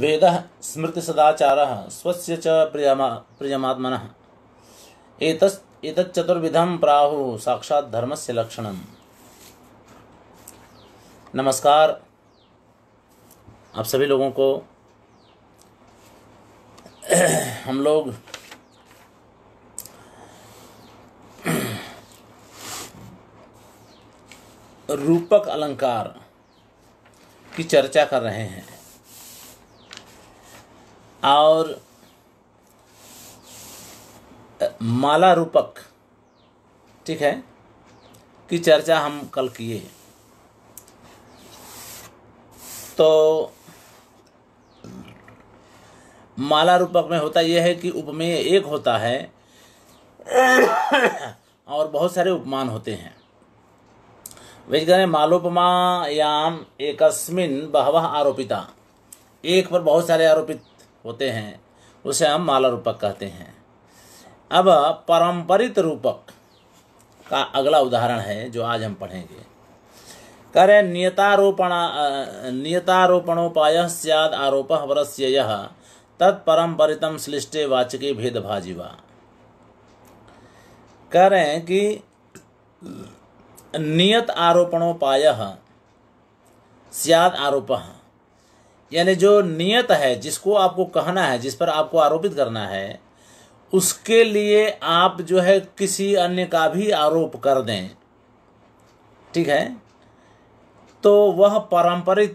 वेद सदाचार स्वस्य च प्रियमा प्रियमात्मन प्राहु साक्षात धर्म से लक्षण नमस्कार आप सभी लोगों को हम लोग रूपक अलंकार की चर्चा कर रहे हैं और माला रूपक ठीक है की चर्चा हम कल किए तो माला रूपक में होता यह है कि उपमेय एक होता है और बहुत सारे उपमान होते हैं वैज्ञानिक मालोपमायाम एकस्मिन बहवा आरोपिता एक पर बहुत सारे आरोपित होते हैं उसे हम माला रूपक कहते हैं अब परंपरित रूपक का अगला उदाहरण है जो आज हम पढ़ेंगे करे नियतारोपण नियतारोपणोपाय सियाद आरोप वरस्य यह तत्परंपरित श्लिष्टे वाचके भेदभाजीवा करें कह रहे हैं कि नियत आरोपणोपाय सियाद आरोप यानी जो नियत है जिसको आपको कहना है जिस पर आपको आरोपित करना है उसके लिए आप जो है किसी अन्य का भी आरोप कर दें ठीक है तो वह पारंपरिक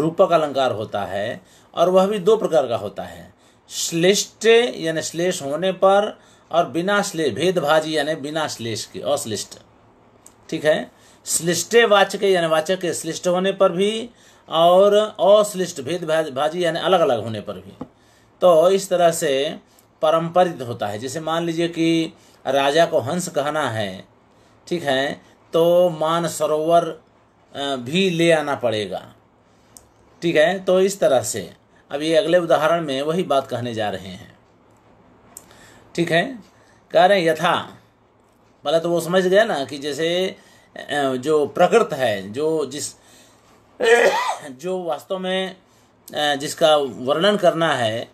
रूपक अलंकार होता है और वह भी दो प्रकार का होता है श्लिष्ट यानी श्लेष होने पर और बिना श्ले भेदभाजी यानी बिना श्लेष के अश्लिष्ट ठीक है श्लिष्टे वाचक यानी वाचक के श्लिष्ट होने पर भी और अश्लिष्ट भेद भाजी यानी अलग अलग होने पर भी तो इस तरह से परंपरित होता है जैसे मान लीजिए कि राजा को हंस कहना है ठीक है तो मान सरोवर भी ले आना पड़ेगा ठीक है तो इस तरह से अब ये अगले उदाहरण में वही बात कहने जा रहे हैं ठीक है कह रहे हैं यथा पहले मतलब तो वो समझ गया ना कि जैसे जो प्रकृत है जो जिस जो वास्तव में जिसका वर्णन करना है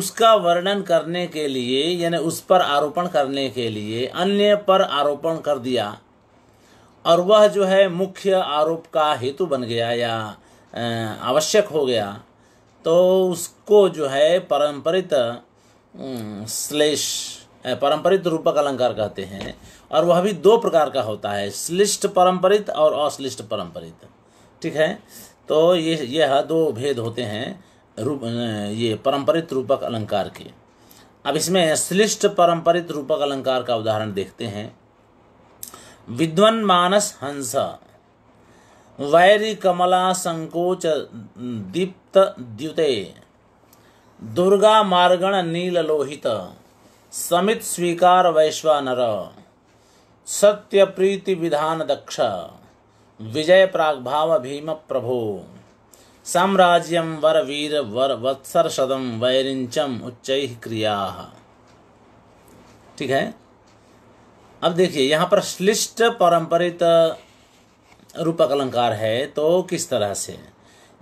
उसका वर्णन करने के लिए यानी उस पर आरोपण करने के लिए अन्य पर आरोपण कर दिया और वह जो है मुख्य आरोप का हेतु बन गया या आवश्यक हो गया तो उसको जो है पारंपरित श्लेष पारंपरिक रूपक अलंकार कहते हैं और वह भी दो प्रकार का होता है श्लिष्ट पारंपरित और अश्लिष्ट पारंपरित ठीक है तो ये यह दो भेद होते हैं रूप ये परंपरित रूपक अलंकार के अब इसमें श्लिष्ट परंपरित रूपक अलंकार का उदाहरण देखते हैं विद्वन मानस हंस वैरी कमला संकोच दीप्त द्युते दुर्गा मार्गण नील लोहित समित स्वीकार वैश्वानर सत्य प्रीति विधान दक्षा विजय प्राग्भाव भीम प्रभो वर वीर वर वत्सर सदम वैरिंचम उच्च क्रिया ठीक है अब देखिए यहाँ पर श्लिष्ट परंपरित रूपक अलंकार है तो किस तरह से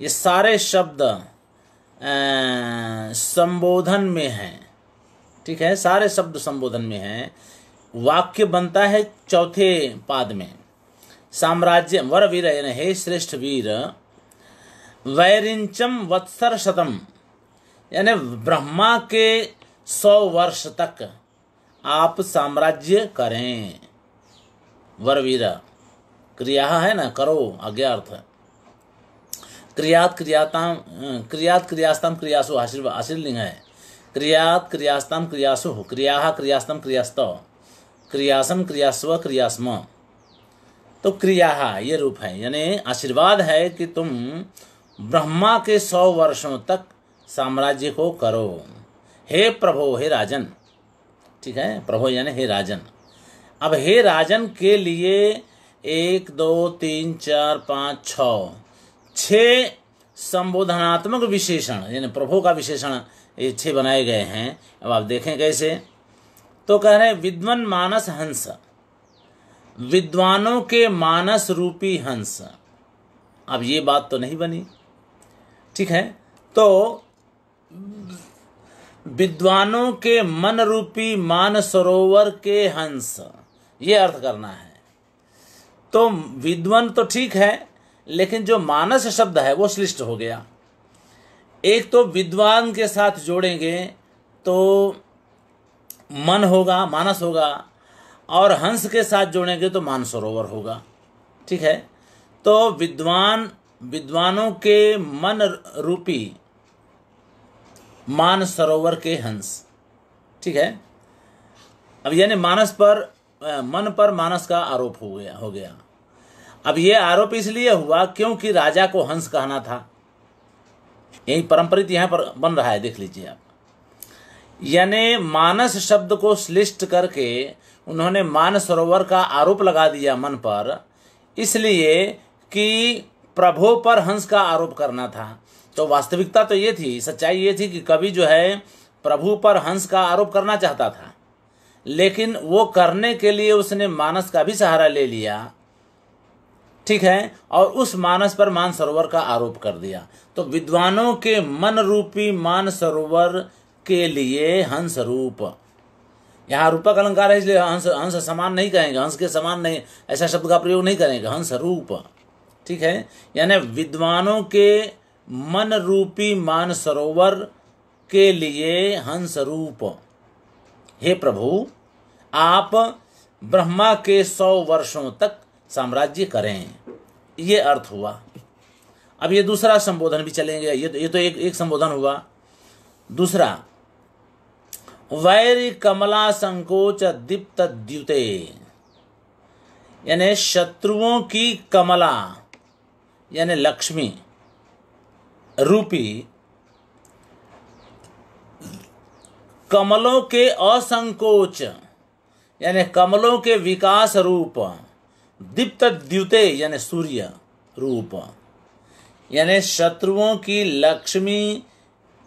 ये सारे शब्द संबोधन में हैं ठीक है सारे शब्द संबोधन में हैं वाक्य बनता है चौथे पाद में साम्राज्य वर वीर हे श्रेष्ठ वीर वैरिंचम वत्सर शतम यानी ब्रह्मा के सौ वर्ष तक आप साम्राज्य करें वर वीर क्रिया है ना करो अर्थ क्रियात क्रियाताम क्रियात क्रियास्तम क्रियासु आशीर्व आशीर्लिंग है क्रियात क्रियास्तम क्रियासु क्रिया क्रियास्तम क्रियास्त क्रियासम क्रियास्व क्रियास्म तो क्रिया ये रूप है यानी आशीर्वाद है कि तुम ब्रह्मा के सौ वर्षों तक साम्राज्य को करो हे प्रभो हे राजन ठीक है प्रभो यानी हे राजन अब हे राजन के लिए एक दो तीन चार पाँच छ संबोधनात्मक विशेषण यानी प्रभु का विशेषण ये छः बनाए गए हैं अब आप देखें कैसे तो कह रहे विद्वन मानस हंस विद्वानों के मानस रूपी हंस अब ये बात तो नहीं बनी ठीक है तो विद्वानों के मन रूपी मान सरोवर के हंस ये अर्थ करना है तो विद्वान तो ठीक है लेकिन जो मानस शब्द है वो श्लिष्ट हो गया एक तो विद्वान के साथ जोड़ेंगे तो मन होगा मानस होगा और हंस के साथ जोड़ेंगे तो मानसरोवर होगा ठीक है तो विद्वान विद्वानों के मन रूपी मानसरोवर के हंस ठीक है अब यानी मानस पर मन पर मानस का आरोप हो गया हो गया अब यह आरोप इसलिए हुआ क्योंकि राजा को हंस कहना था यही परंपरित यहां पर बन रहा है देख लीजिए आप यानी मानस शब्द को श्लिष्ट करके उन्होंने मान सरोवर का आरोप लगा दिया मन पर इसलिए कि प्रभु पर हंस का आरोप करना था तो वास्तविकता तो ये थी सच्चाई ये थी कि कवि जो है प्रभु पर हंस का आरोप करना चाहता था लेकिन वो करने के लिए उसने मानस का भी सहारा ले लिया ठीक है और उस मानस पर मानसरोवर का आरोप कर दिया तो विद्वानों के मन रूपी मानसरोवर के लिए हंस रूप यहाँ रूपक अलंकार है इसलिए हंस हंस समान नहीं कहेंगे हंस के समान नहीं ऐसा शब्द का प्रयोग नहीं करेंगे हंस रूप ठीक है यानी विद्वानों के मन रूपी मान सरोवर के लिए हंस रूप हे प्रभु आप ब्रह्मा के सौ वर्षों तक साम्राज्य करें ये अर्थ हुआ अब ये दूसरा संबोधन भी चलेंगे ये तो ये तो एक एक संबोधन हुआ दूसरा वैरी कमला संकोच दीप्त द्युते यानी शत्रुओं की कमला यानी लक्ष्मी रूपी कमलों के असंकोच यानी कमलों के विकास रूप दीप्त द्युते यानी सूर्य रूप यानी शत्रुओं की लक्ष्मी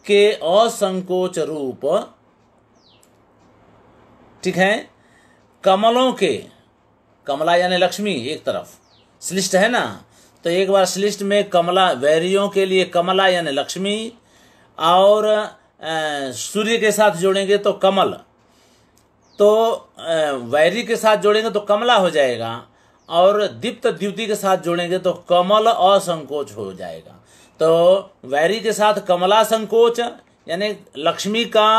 के असंकोच रूप ठीक है कमलों के कमला यानी लक्ष्मी एक तरफ श्लिष्ट है ना तो एक बार श्लिष्ट में कमला वैरियों के लिए कमला यानी लक्ष्मी और सूर्य के साथ जोड़ेंगे तो कमल तो वैरी के साथ जोड़ेंगे तो कमला हो जाएगा और दीप्त द्युति के साथ जोड़ेंगे तो कमल असंकोच हो जाएगा तो वैरी के साथ कमला संकोच यानी लक्ष्मी का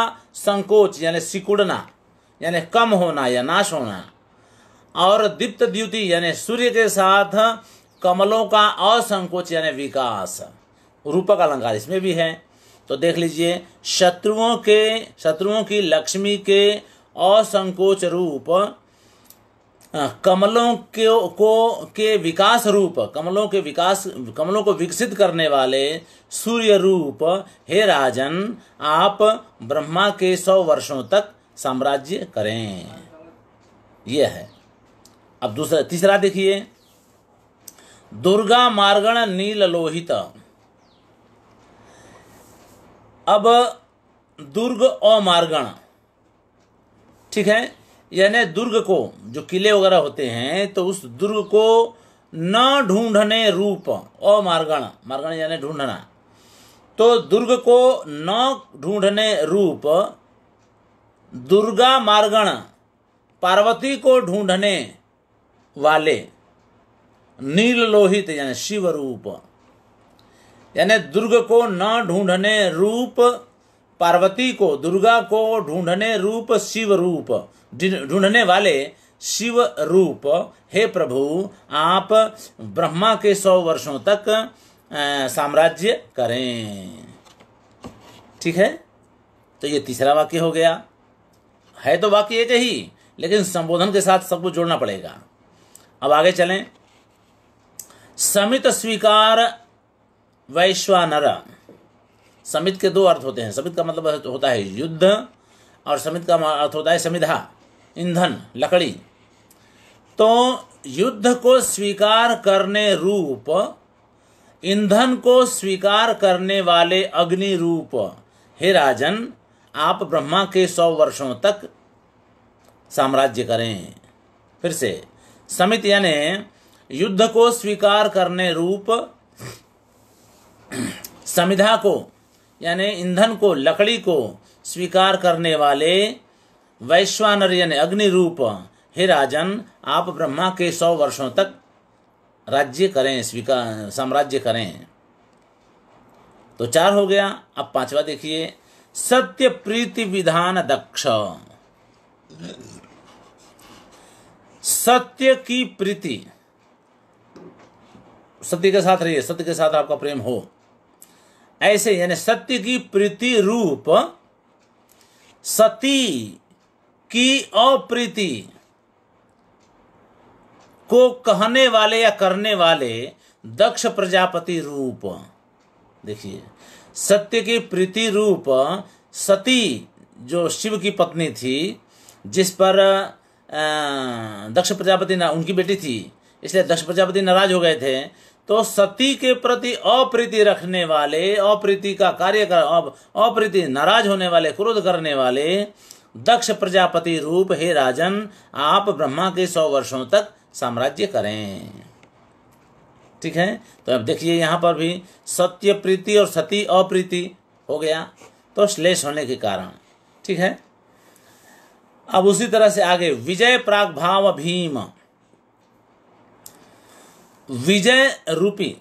संकोच यानी सिकुड़ना यानी कम होना या नाश होना और दीप्त द्युति यानी सूर्य के साथ कमलों का असंकोच यानी विकास रूपक अलंकार इसमें भी है तो देख लीजिए शत्रुओं के शत्रुओं की लक्ष्मी के असंकोच रूप कमलों के को के विकास रूप कमलों के विकास कमलों को विकसित करने वाले सूर्य रूप हे राजन आप ब्रह्मा के सौ वर्षों तक साम्राज्य करें यह है अब दूसरा तीसरा देखिए दुर्गा मार्गण नील लोहित अब दुर्ग और मार्गण ठीक है यानी दुर्ग को जो किले वगैरह होते हैं तो उस दुर्ग को न ढूंढने रूप और मार्गण मार्गण यानी ढूंढना तो दुर्ग को न ढूंढने रूप दुर्गा मार्गण पार्वती को ढूंढने वाले नील लोहित यानी शिव रूप यानी दुर्ग को न ढूंढने रूप पार्वती को दुर्गा को ढूंढने रूप शिव रूप ढूंढने वाले शिव रूप हे प्रभु आप ब्रह्मा के सौ वर्षों तक साम्राज्य करें ठीक है तो ये तीसरा वाक्य हो गया है तो वाक्य एक ही लेकिन संबोधन के साथ सबको जोड़ना पड़ेगा अब आगे चलें समित स्वीकार वैश्वानर समित के दो अर्थ होते हैं समित का मतलब होता है युद्ध और समित का अर्थ होता है समिधा ईंधन लकड़ी तो युद्ध को स्वीकार करने रूप ईंधन को स्वीकार करने वाले अग्नि रूप हे राजन आप ब्रह्मा के सौ वर्षों तक साम्राज्य करें फिर से समित यानी युद्ध को स्वीकार करने रूप समिधा को यानी ईंधन को लकड़ी को स्वीकार करने वाले वैश्वानर यानी अग्नि रूप हे राजन आप ब्रह्मा के सौ वर्षों तक राज्य करें स्वीकार साम्राज्य करें तो चार हो गया अब पांचवा देखिए सत्य प्रीति विधान दक्ष सत्य की प्रीति सत्य के साथ रहिए सत्य के साथ आपका प्रेम हो ऐसे यानी सत्य की प्रीति रूप सती की अप्रीति को कहने वाले या करने वाले दक्ष प्रजापति रूप देखिए सत्य की प्रीति रूप सती जो शिव की पत्नी थी जिस पर दक्ष प्रजापति ना उनकी बेटी थी इसलिए दक्ष प्रजापति नाराज हो गए थे तो सती के प्रति अप्रीति रखने वाले अप्रीति का कार्य कर अप्रीति नाराज होने वाले क्रोध करने वाले दक्ष प्रजापति रूप हे राजन आप ब्रह्मा के सौ वर्षों तक साम्राज्य करें ठीक है तो अब देखिए यहाँ पर भी सत्य प्रीति और सती अप्रीति हो गया तो श्लेष होने के कारण ठीक है अब उसी तरह से आगे विजय प्राग भाव भीम विजय रूपी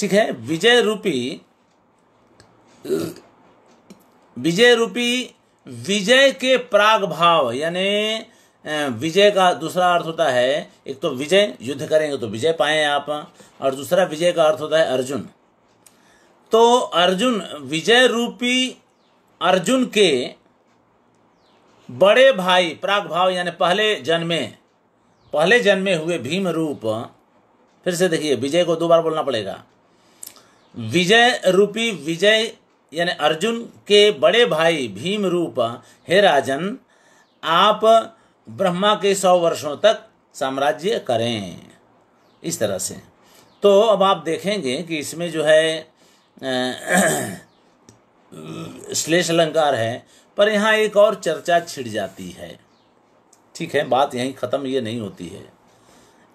ठीक है विजय रूपी विजय रूपी विजय के प्राग भाव यानी विजय का दूसरा अर्थ होता है एक तो विजय युद्ध करेंगे तो विजय पाए आप और दूसरा विजय का अर्थ होता है अर्जुन तो अर्जुन विजय रूपी अर्जुन के बड़े भाई प्राग भाव यानी पहले जन्मे पहले जन्मे हुए भीम रूप फिर से देखिए विजय को दो बार बोलना पड़ेगा विजय रूपी विजय यानी अर्जुन के बड़े भाई भीम रूप हे राजन आप ब्रह्मा के सौ वर्षों तक साम्राज्य करें इस तरह से तो अब आप देखेंगे कि इसमें जो है श्लेष अलंकार है पर यहाँ एक और चर्चा छिड़ जाती है ठीक है बात यहीं ख़त्म ये नहीं होती है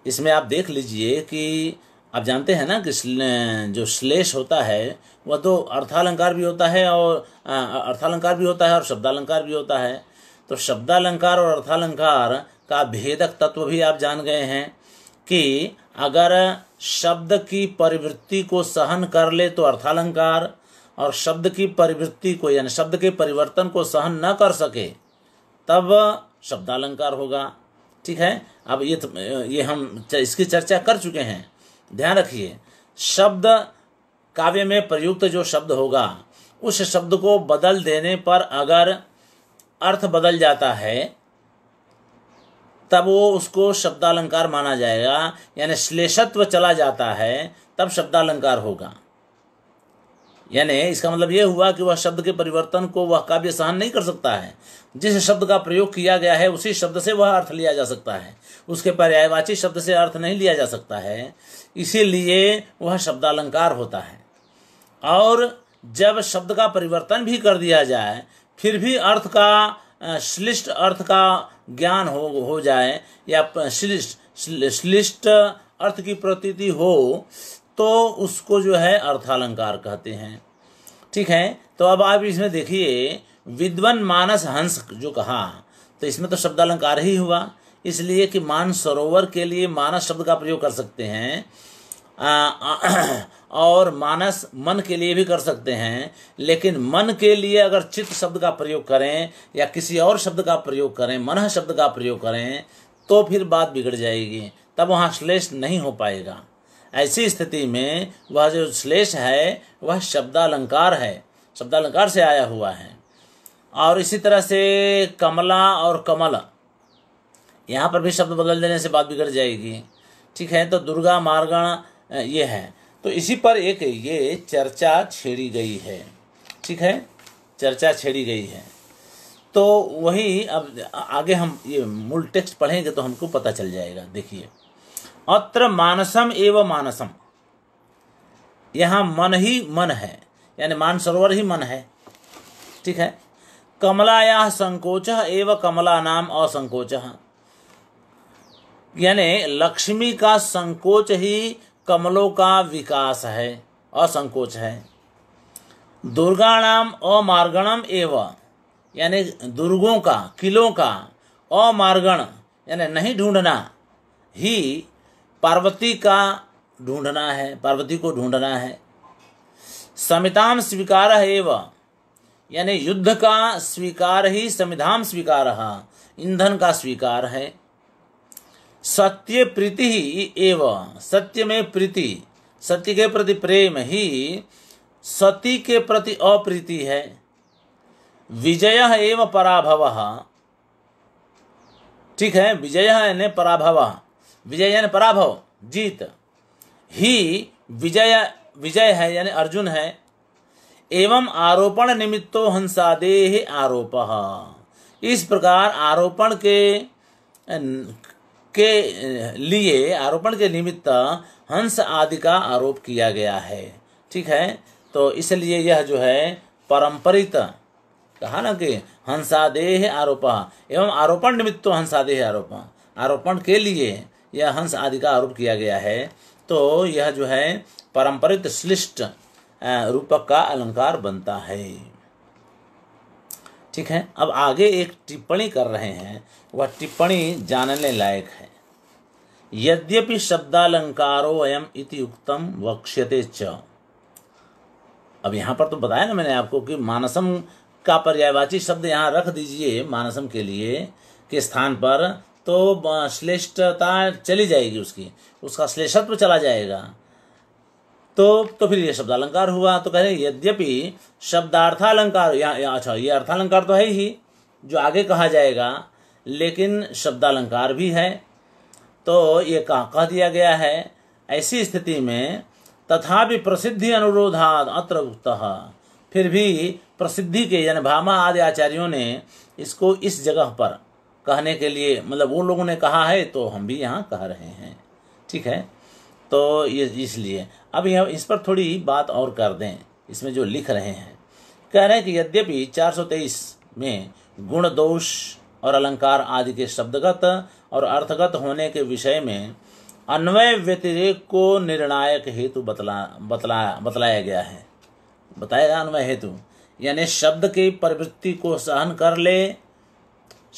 इसमें आप देख लीजिए कि आप जानते हैं ना कि जो श्लेष होता है वह तो अर्थालंकार भी होता है और अर्थालंकार भी होता है और शब्दालंकार भी होता है तो शब्दालंकार और अर्थालंकार का भेदक तत्व भी आप जान गए हैं कि अगर शब्द की परिवृत्ति को सहन कर ले तो अर्थालंकार और शब्द की परिवृत्ति को यानी शब्द के परिवर्तन को सहन न कर सके तब शब्दालंकार होगा ठीक है अब ये तो, ये हम इसकी चर्चा कर चुके हैं ध्यान रखिए शब्द काव्य में प्रयुक्त जो शब्द होगा उस शब्द को बदल देने पर अगर अर्थ बदल जाता है तब वो उसको शब्दालंकार माना जाएगा यानी श्लेषत्व चला जाता है तब शब्दालंकार होगा यानी इसका मतलब यह हुआ कि वह शब्द के परिवर्तन को वह काव्य सहन नहीं कर सकता है जिस शब्द का प्रयोग किया गया है उसी शब्द से वह अर्थ लिया जा सकता है उसके पर्यायवाची शब्द से अर्थ नहीं लिया जा सकता है इसीलिए वह शब्दालंकार होता है और जब शब्द का परिवर्तन भी कर दिया जाए फिर भी अर्थ का श्लिष्ट अर्थ का ज्ञान हो हो जाए या श्लिष्ट श्लिष्ट अर्थ की प्रतीति हो तो उसको जो है अर्थालंकार कहते हैं ठीक है तो अब आप इसमें देखिए विद्वन मानस हंस जो कहा तो इसमें तो शब्दालंकार ही हुआ इसलिए कि मान सरोवर के लिए मानस शब्द का प्रयोग कर सकते हैं और मानस मन के लिए भी कर सकते हैं लेकिन मन के लिए अगर चित्त शब्द का प्रयोग करें या किसी और शब्द का प्रयोग करें मन शब्द का प्रयोग करें तो फिर बात बिगड़ जाएगी तब वहाँ श्लेष नहीं हो पाएगा ऐसी स्थिति में वह जो श्लेष है वह शब्दालंकार है शब्दालंकार से आया हुआ है और इसी तरह से कमला और कमल यहाँ पर भी शब्द बदल देने से बात बिगड़ जाएगी ठीक है तो दुर्गा मार्गण ये है तो इसी पर एक ये चर्चा छेड़ी गई है ठीक है चर्चा छेड़ी गई है तो वही अब आगे हम ये मूल टेक्स्ट पढ़ेंगे तो हमको पता चल जाएगा देखिए अत्र मानसम एवं मानसम यहां मन ही मन है यानी मानसरोवर ही मन है ठीक है कमलाया संकोच एवं कमला नाम असंकोच यानी लक्ष्मी का संकोच ही कमलों का विकास है असंकोच है नाम अमार्गणम एवं यानी दुर्गों का किलों का अमार्गण यानी नहीं ढूंढना ही पार्वती का ढूंढना है पार्वती को ढूंढना है समिताम स्वीकार एवं यानी युद्ध का स्वीकार ही संविधान स्वीकार ईंधन का स्वीकार है सत्य प्रीति ही एव सत्य में प्रीति सत्य के प्रति प्रेम ही सती के प्रति अप्रीति है विजय एवं पराभव ठीक है विजय यानी पराभव विजय यानी पराभव जीत ही विजय विजय है यानी अर्जुन है एवं आरोपण निमित्तो हंसादेह आरोप इस प्रकार आरोपण के के लिए आरोपण के निमित्त हंस आदि का आरोप किया गया है ठीक है तो इसलिए यह जो है परंपरित कहा ना कि हंसादेह आरोप एवं आरोपण निमित्त हंसादेह आरोप आरोपण के लिए यह हंस आदि का आरोप किया गया है तो यह जो है परंपरित श्लिष्ट रूपक का अलंकार बनता है ठीक है अब आगे एक टिप्पणी कर रहे हैं वह टिप्पणी जानने लायक है यद्यपि शब्दालंकारो अयम इति उक्तम वक्ष्यते च अब यहां पर तो बताया ना मैंने आपको कि मानसम का पर्यायवाची शब्द यहां रख दीजिए मानसम के लिए के स्थान पर तो श्लेष्ठता चली जाएगी उसकी उसका श्लेषत्व चला जाएगा तो तो फिर ये शब्द अलंकार हुआ तो कह रहे यद्यपि शब्दार्थालंकार या अच्छा ये अर्थालंकार तो है ही जो आगे कहा जाएगा लेकिन शब्दालंकार भी है तो ये कहा कह दिया गया है ऐसी स्थिति में तथा भी प्रसिद्धि अनुरोधात अत्र उक्त फिर भी प्रसिद्धि के यानी भामा आदि आचार्यों ने इसको इस जगह पर कहने के लिए मतलब वो लोगों ने कहा है तो हम भी यहाँ कह रहे हैं ठीक है तो ये इसलिए अब यह इस पर थोड़ी बात और कर दें इसमें जो लिख रहे हैं कह रहे हैं कि यद्यपि 423 में गुण दोष और अलंकार आदि के शब्दगत और अर्थगत होने के विषय में अन्वय व्यतिरेक को निर्णायक हेतु बतला बतला बतलाया गया है बताया गया अन्वय हेतु यानी शब्द की प्रवृत्ति को सहन कर ले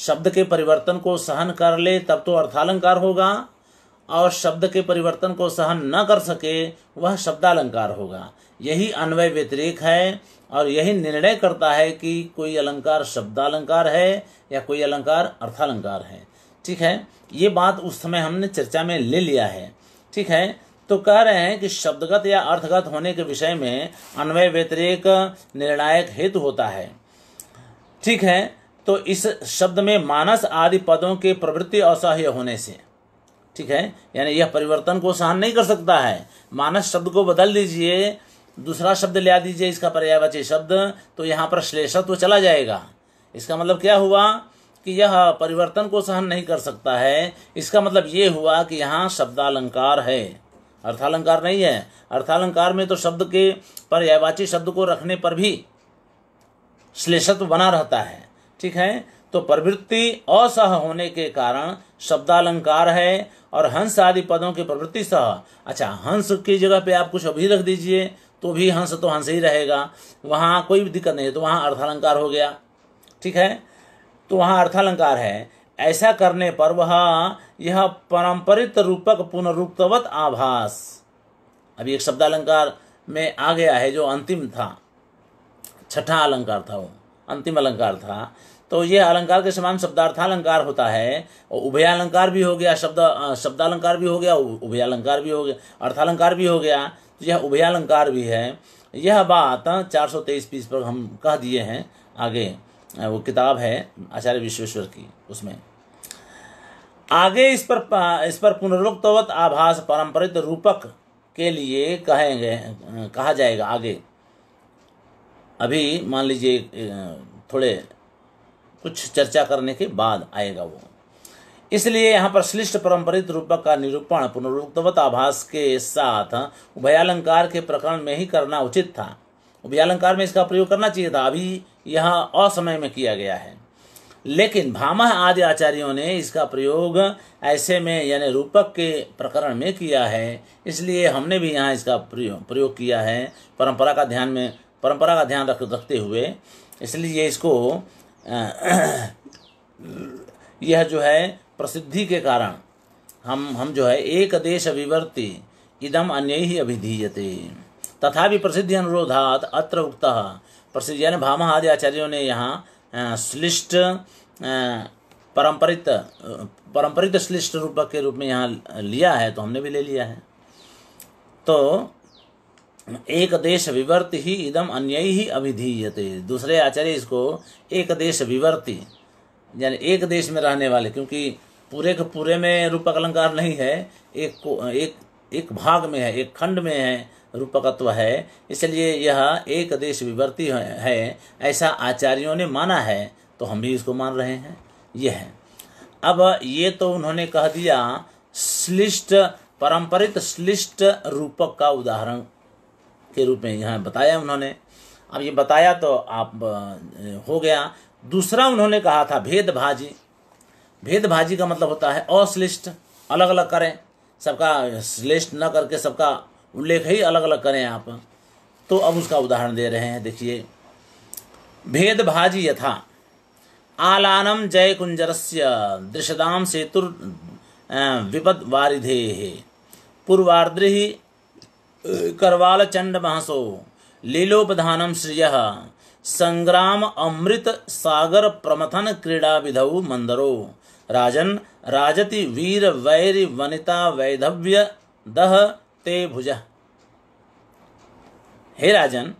शब्द के परिवर्तन को सहन कर ले तब तो अर्थालंकार होगा और शब्द के परिवर्तन को सहन न कर सके वह शब्दालंकार होगा यही अन्वय व्यतिरेक है और यही निर्णय करता है कि कोई अलंकार शब्दालंकार है या कोई अलंकार अर्थालंकार है ठीक है ये बात उस समय हमने चर्चा में ले लिया है ठीक है तो कह रहे हैं कि शब्दगत या अर्थगत होने के विषय में अन्वय व्यतिरेक निर्णायक हेतु होता है ठीक है तो इस शब्द में मानस आदि पदों के प्रवृत्ति असह्य होने से ठीक है यानी यह परिवर्तन को सहन नहीं कर सकता है मानस शब्द को बदल दीजिए दूसरा शब्द ले दीजिए इसका पर्यायवाची शब्द तो यहाँ पर तो चला जाएगा इसका मतलब क्या हुआ कि यह परिवर्तन को सहन नहीं कर सकता है इसका मतलब ये हुआ कि यहाँ शब्दालंकार है अर्थालंकार नहीं है अर्थालंकार में तो शब्द के पर्यायवाची शब्द को रखने पर भी श्लेषत्व बना रहता है ठीक है तो प्रवृत्ति असह होने के कारण शब्दालंकार है और हंस आदि पदों की प्रवृत्ति सह अच्छा हंस की जगह पे आप कुछ अभी रख दीजिए तो भी हंस तो हंस ही रहेगा वहाँ कोई भी दिक्कत नहीं है तो वहाँ अर्थालंकार हो गया ठीक है तो वहाँ अर्थालंकार है ऐसा करने पर वह यह परंपरित रूपक पुनरुक्तवत आभास अभी एक शब्दालंकार में आ गया है जो अंतिम था छठा अलंकार था वो अंतिम अलंकार था तो ये अलंकार के समान शब्दार्थालंकार होता है और उभयालंकार भी हो गया शब्द शब्दालंकार भी हो गया उभयालंकार भी हो गया अर्थालंकार भी हो गया तो यह उभयालंकार भी है यह बात चार सौ तेईस पीस पर हम कह दिए हैं आगे वो किताब है आचार्य विश्वेश्वर की उसमें आगे इस पर इस पर पुनरुक्तवत आभास पारंपरित रूपक के लिए कहेंगे कहा जाएगा आगे अभी मान लीजिए थोड़े कुछ चर्चा करने के बाद आएगा वो इसलिए यहाँ पर श्लिष्ट परंपरित रूप का निरूपण पुनरुक्तवत आभास के साथ उभयालंकार के प्रकरण में ही करना उचित था उभयालंकार में इसका प्रयोग करना चाहिए था अभी यह असमय में किया गया है लेकिन भामा आदि आचार्यों ने इसका प्रयोग ऐसे में यानी रूपक के प्रकरण में किया है इसलिए हमने भी यहाँ इसका प्रयोग प्रयोग किया है परंपरा का ध्यान में परंपरा का ध्यान रख रखते हुए इसलिए इसको यह जो है प्रसिद्धि के कारण हम हम जो है एक देश विवर्ति इदम अन्य ही अभिधीयते तथा भी प्रसिद्धि अनुरोधात अत्र उक्त प्रसिद्ध यानी भामा आदि आचार्यों ने यहाँ श्लिष्ट परंपरित परंपरित श्लिष्ट रूपक के रूप में यहाँ लिया है तो हमने भी ले लिया है तो एक देश विवर्त ही इदम अन्य ही अभिधीयते दूसरे आचार्य इसको एक देश विवर्ति यानी एक देश में रहने वाले क्योंकि पूरे के पूरे में रूपक अलंकार नहीं है एक को एक एक भाग में है एक खंड में है रूपकत्व है इसलिए यह एक देश विवर्ती है ऐसा आचार्यों ने माना है तो हम भी इसको मान रहे हैं यह है अब ये तो उन्होंने कह दिया श्लिष्ट पारंपरिक श्लिष्ट रूपक का उदाहरण के रूप में यहाँ बताया उन्होंने अब ये बताया तो आप हो गया दूसरा उन्होंने कहा था भेदभाजी भेदभाजी का मतलब होता है अश्लिष्ट अलग अलग करें सबका श्लेष्ट न करके सबका उल्लेख ही अलग अलग करें आप तो अब उसका उदाहरण दे रहे हैं देखिए भेदभाजी यथा आलानम जय कुंजरस्य दृशदाम सेतुर विपद वारिधे पूर्वार्द्रि करवाल चंड महासो लीलोपधानं सृजः संग्राम अमृत सागर प्रमथन क्रीड़ा विधौ मंदरो राजन राजति वीर वैरि वनिता वैधव्य दह ते भुज हे राजन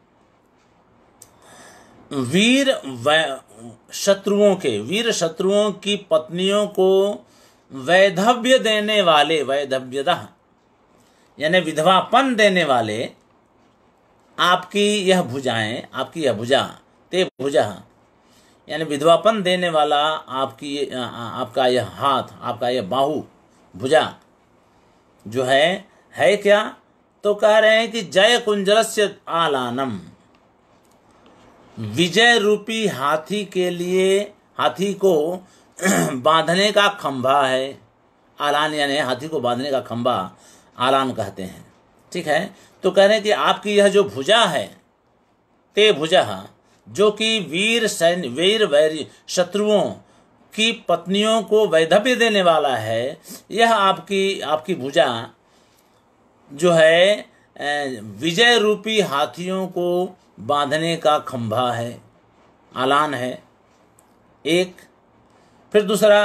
वीर शत्रुओं के वीर शत्रुओं की पत्नियों को वैधव्य देने वाले वैधव्यदा यानी विधवापन देने वाले आपकी यह भुजाएं आपकी यह भुजा ते भुजा यानी विधवापन देने वाला आपकी आपका यह हाथ आपका यह बाहु भुजा जो है है क्या तो कह रहे हैं कि जय कुंजरस्य आलानम विजय रूपी हाथी के लिए हाथी को बांधने का खंभा है आलान यानी हाथी को बांधने का खंभा आलान कहते हैं ठीक है तो कह रहे हैं कि आपकी यह जो भुजा है ते भुजा जो कि वीर सैन्य वीर वैर शत्रुओं की पत्नियों को वैधव्य देने वाला है यह आपकी आपकी भुजा जो है विजय रूपी हाथियों को बांधने का खंभा है आलान है एक फिर दूसरा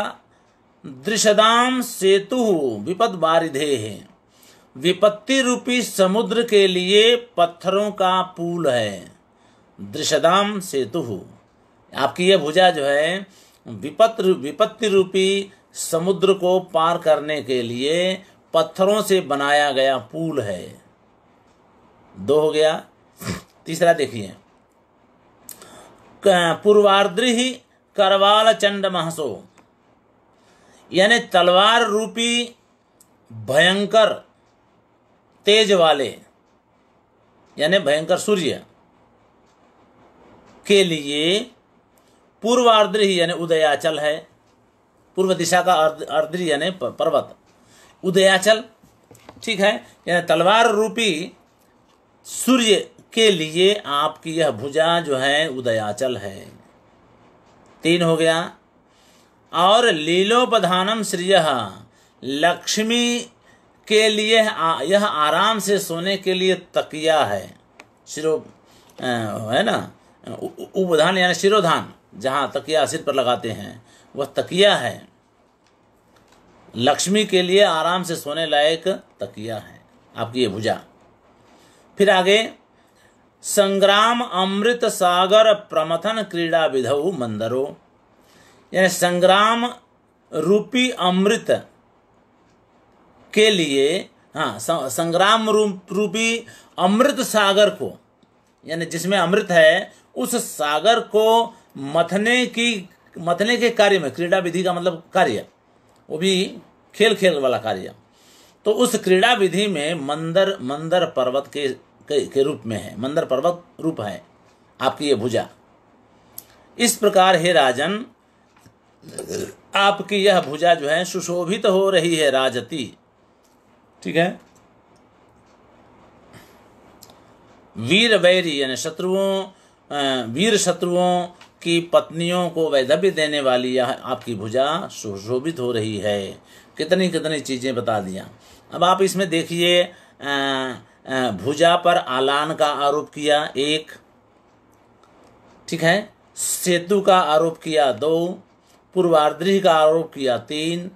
दृषदाम सेतु विपद बारिधे है विपत्ति रूपी समुद्र के लिए पत्थरों का पुल है दृशदाम सेतु आपकी यह भुजा जो है विपत विपत्ति रूपी समुद्र को पार करने के लिए पत्थरों से बनाया गया पुल है दो हो गया तीसरा देखिए पूर्वार्द्री करवाल चंड महसो यानी तलवार रूपी भयंकर तेज वाले यानी भयंकर सूर्य के लिए पूर्वार्द्र ही यानी उदयाचल है पूर्व दिशा का अर्द्र यानी पर्वत उदयाचल ठीक है यानी तलवार रूपी सूर्य के लिए आपकी यह भुजा जो है उदयाचल है तीन हो गया और लीलोपधानम श्रिय लक्ष्मी के लिए यह आराम से सोने के लिए तकिया है शिरो है ना उपधान यानी शिरोधान जहाँ तकिया सिर पर लगाते हैं वह तकिया है लक्ष्मी के लिए आराम से सोने लायक तकिया है आपकी ये भुजा फिर आगे संग्राम अमृत सागर प्रमथन क्रीड़ा विधौ मंदरो यानी संग्राम रूपी अमृत के लिए हाँ संग्राम रूप रूपी अमृत सागर को यानी जिसमें अमृत है उस सागर को मथने की मथने के कार्य में क्रीड़ा विधि का मतलब कार्य वो भी खेल खेल वाला कार्य तो उस क्रीड़ा विधि में मंदर मंदर पर्वत के के, के रूप में है मंदर पर्वत रूप है आपकी ये भुजा इस प्रकार हे राजन आपकी यह भुजा जो है सुशोभित तो हो रही है राजती ठीक है वीर वैरी यानी शत्रुओं वीर शत्रुओं की पत्नियों को वैधव्य देने वाली यह आपकी भुजा सुशोभित हो रही है कितनी कितनी चीज़ें बता दिया अब आप इसमें देखिए भुजा पर आलान का आरोप किया एक ठीक है सेतु का आरोप किया दो पूर्वाद्री का आरोप किया तीन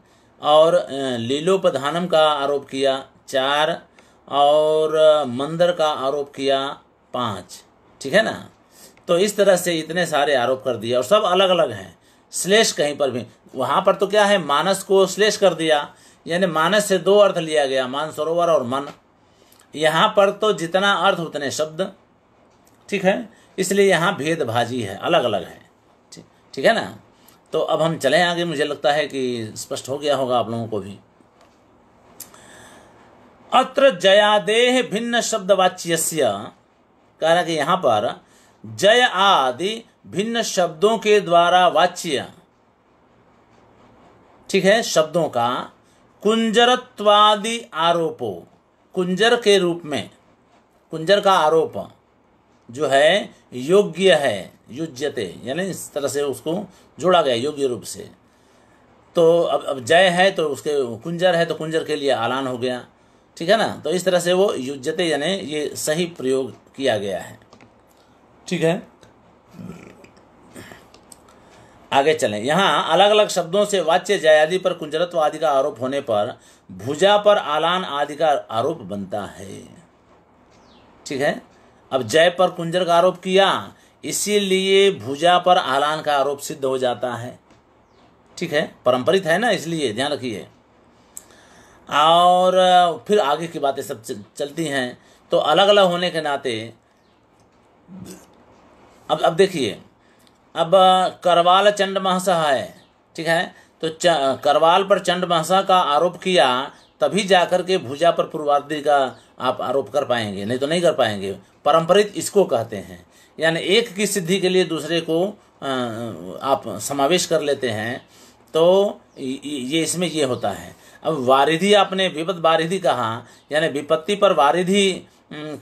और लीलोपधानम का आरोप किया चार और मंदर का आरोप किया पाँच ठीक है ना तो इस तरह से इतने सारे आरोप कर दिया और सब अलग अलग हैं श्लेष कहीं पर भी वहाँ पर तो क्या है मानस को श्लेष कर दिया यानी मानस से दो अर्थ लिया गया मानसरोवर और मन यहाँ पर तो जितना अर्थ उतने शब्द ठीक है इसलिए यहाँ भेदभाजी है अलग अलग है ठीक है ना तो अब हम चलें आगे मुझे लगता है कि स्पष्ट हो गया होगा आप लोगों को भी अत्र जयादेह भिन्न शब्द कह रहा कि यहां पर जय आदि भिन्न शब्दों के द्वारा वाच्य ठीक है शब्दों का कुंजरत्वादि आरोपो कुंजर के रूप में कुंजर का आरोप जो है योग्य है युज्यते यानी इस तरह से उसको जोड़ा गया योग्य रूप से तो अब अब जय है तो उसके कुंजर है तो कुंजर के लिए आलान हो गया ठीक है ना तो इस तरह से वो युजते यानी ये सही प्रयोग किया गया है ठीक है आगे चलें यहाँ अलग अलग शब्दों से वाच्य जय आदि पर कुंजरत्व आदि का आरोप होने पर भुजा पर आलान आदि का आरोप बनता है ठीक है अब जय पर कुंजर का आरोप किया इसीलिए भुजा पर आलान का आरोप सिद्ध हो जाता है ठीक है परंपरित है ना इसलिए ध्यान रखिए और फिर आगे की बातें सब चलती हैं तो अलग अलग होने के नाते अब अब देखिए अब करवाल चंड महसा है ठीक है तो करवाल पर चंड महसा का आरोप किया तभी जाकर के भुजा पर पूर्वार्धी का आप आरोप कर पाएंगे नहीं तो नहीं कर पाएंगे परंपरित इसको कहते हैं यानी एक की सिद्धि के लिए दूसरे को आप समावेश कर लेते हैं तो ये इसमें ये होता है अब वारिधि आपने विपद वारिधि कहा यानी विपत्ति पर वारिधि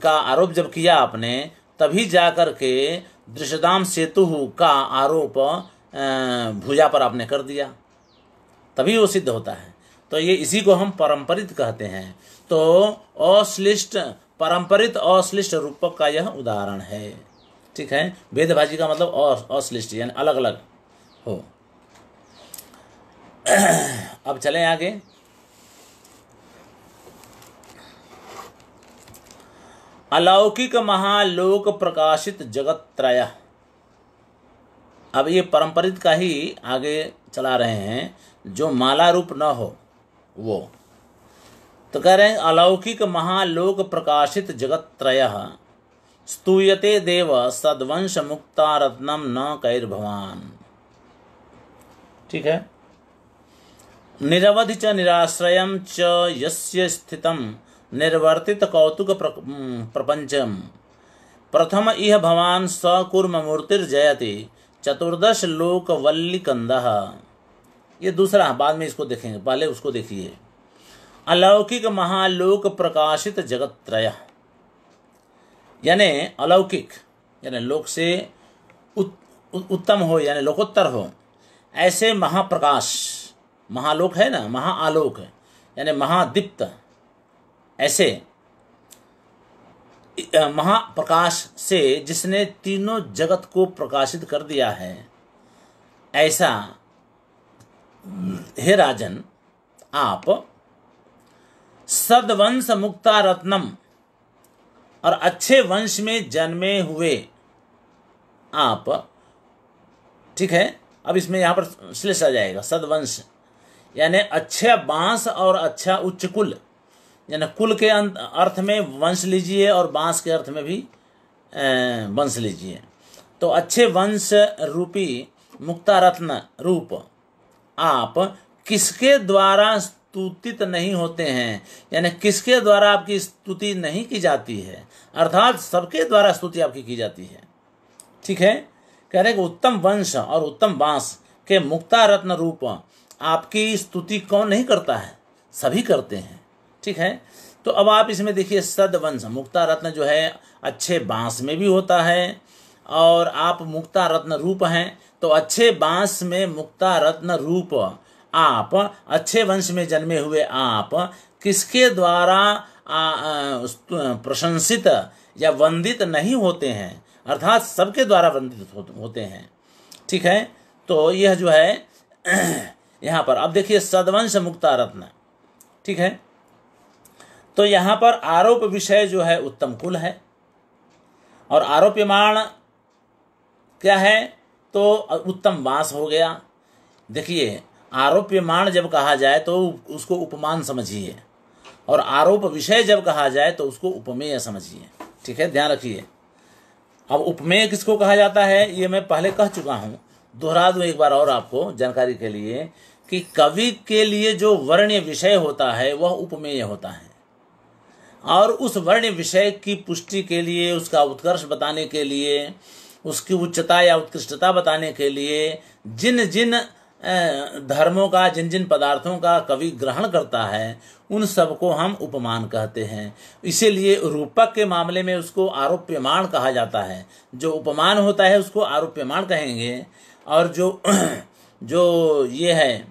का आरोप जब किया आपने तभी जा कर के दृषदाम सेतु का आरोप भुजा पर आपने कर दिया तभी वो सिद्ध होता है तो ये इसी को हम परंपरित कहते हैं तो अश्लिष्ट परंपरित अश्लिष्ट रूपक का यह उदाहरण है ठीक है भेदभाजी का मतलब अश्लिष्ट यानी अलग अलग हो अब चले आगे अलौकिक महालोक प्रकाशित जगत त्रय अब ये परंपरित का ही आगे चला रहे हैं जो माला रूप न हो वो तो कह रहे हैं अलौकिक महालोक प्रकाशित जगत त्रय स्तूयते देव सदवंश मुक्ता रत्नम न कैर भवान ठीक है निरवधि च निराश्रय च यस्य स्थितम निर्वर्तित कौतुक प्रपंचम प्रथम इह भवान सकुर्म मूर्तिर्जयति चतुर्दश लोकवल्लिकंदः ये दूसरा बाद में इसको देखेंगे पहले उसको देखिए अलौकिक महालोक प्रकाशित जगत त्रय यानी अलौकिक यानी लोक से उत, उत्तम हो यानी लोकोत्तर हो ऐसे महाप्रकाश महालोक है ना महाआलोक यानी महादीप्त ऐसे महाप्रकाश से जिसने तीनों जगत को प्रकाशित कर दिया है ऐसा हे राजन आप सदवंश मुक्ता रत्नम और अच्छे वंश में जन्मे हुए आप ठीक है अब इसमें यहाँ पर श्लेष आ जाएगा सदवंश यानी अच्छे बांस और अच्छा उच्च कुल यानी कुल के अर्थ में वंश लीजिए और बांस के अर्थ में भी वंश लीजिए तो अच्छे वंश रूपी मुक्ता रत्न रूप आप किसके द्वारा स्तुतित नहीं होते हैं यानी किसके द्वारा आपकी स्तुति नहीं की जाती है अर्थात सबके द्वारा स्तुति आपकी की जाती है ठीक है कह रहे कि उत्तम वंश और उत्तम बांस के मुक्ता रत्न रूप आपकी स्तुति कौन नहीं करता है सभी करते हैं ठीक है तो अब आप इसमें देखिए सदवंश मुक्ता रत्न जो है अच्छे बांस में भी होता है और आप मुक्ता रत्न रूप हैं तो अच्छे बांस में मुक्ता रत्न रूप आप अच्छे वंश में जन्मे हुए आप किसके द्वारा प्रशंसित या वंदित नहीं होते हैं अर्थात सबके द्वारा वंदित होते हैं ठीक है तो यह जो है यहाँ पर अब देखिए सदवंश मुक्ता रत्न ठीक है तो यहाँ पर आरोप विषय जो है उत्तम कुल है और आरोप्यमाण क्या है तो उत्तम वास हो गया देखिए आरोप्यमाण जब कहा जाए तो उसको उपमान समझिए और आरोप विषय जब कहा जाए तो उसको उपमेय समझिए ठीक है ध्यान रखिए अब उपमेय किसको कहा जाता है ये मैं पहले कह चुका हूं दोहरा दूँ एक बार और आपको जानकारी के लिए कि कवि के लिए जो वर्ण्य विषय होता है वह उपमेय होता है और उस वर्ण्य विषय की पुष्टि के लिए उसका उत्कर्ष बताने के लिए उसकी उच्चता या उत्कृष्टता बताने के लिए जिन जिन धर्मों का जिन जिन पदार्थों का कवि ग्रहण करता है उन सबको हम उपमान कहते हैं इसीलिए रूपक के मामले में उसको आरोप्यमाण कहा जाता है जो उपमान होता है उसको आरोप्यमाण कहेंगे और जो जो ये है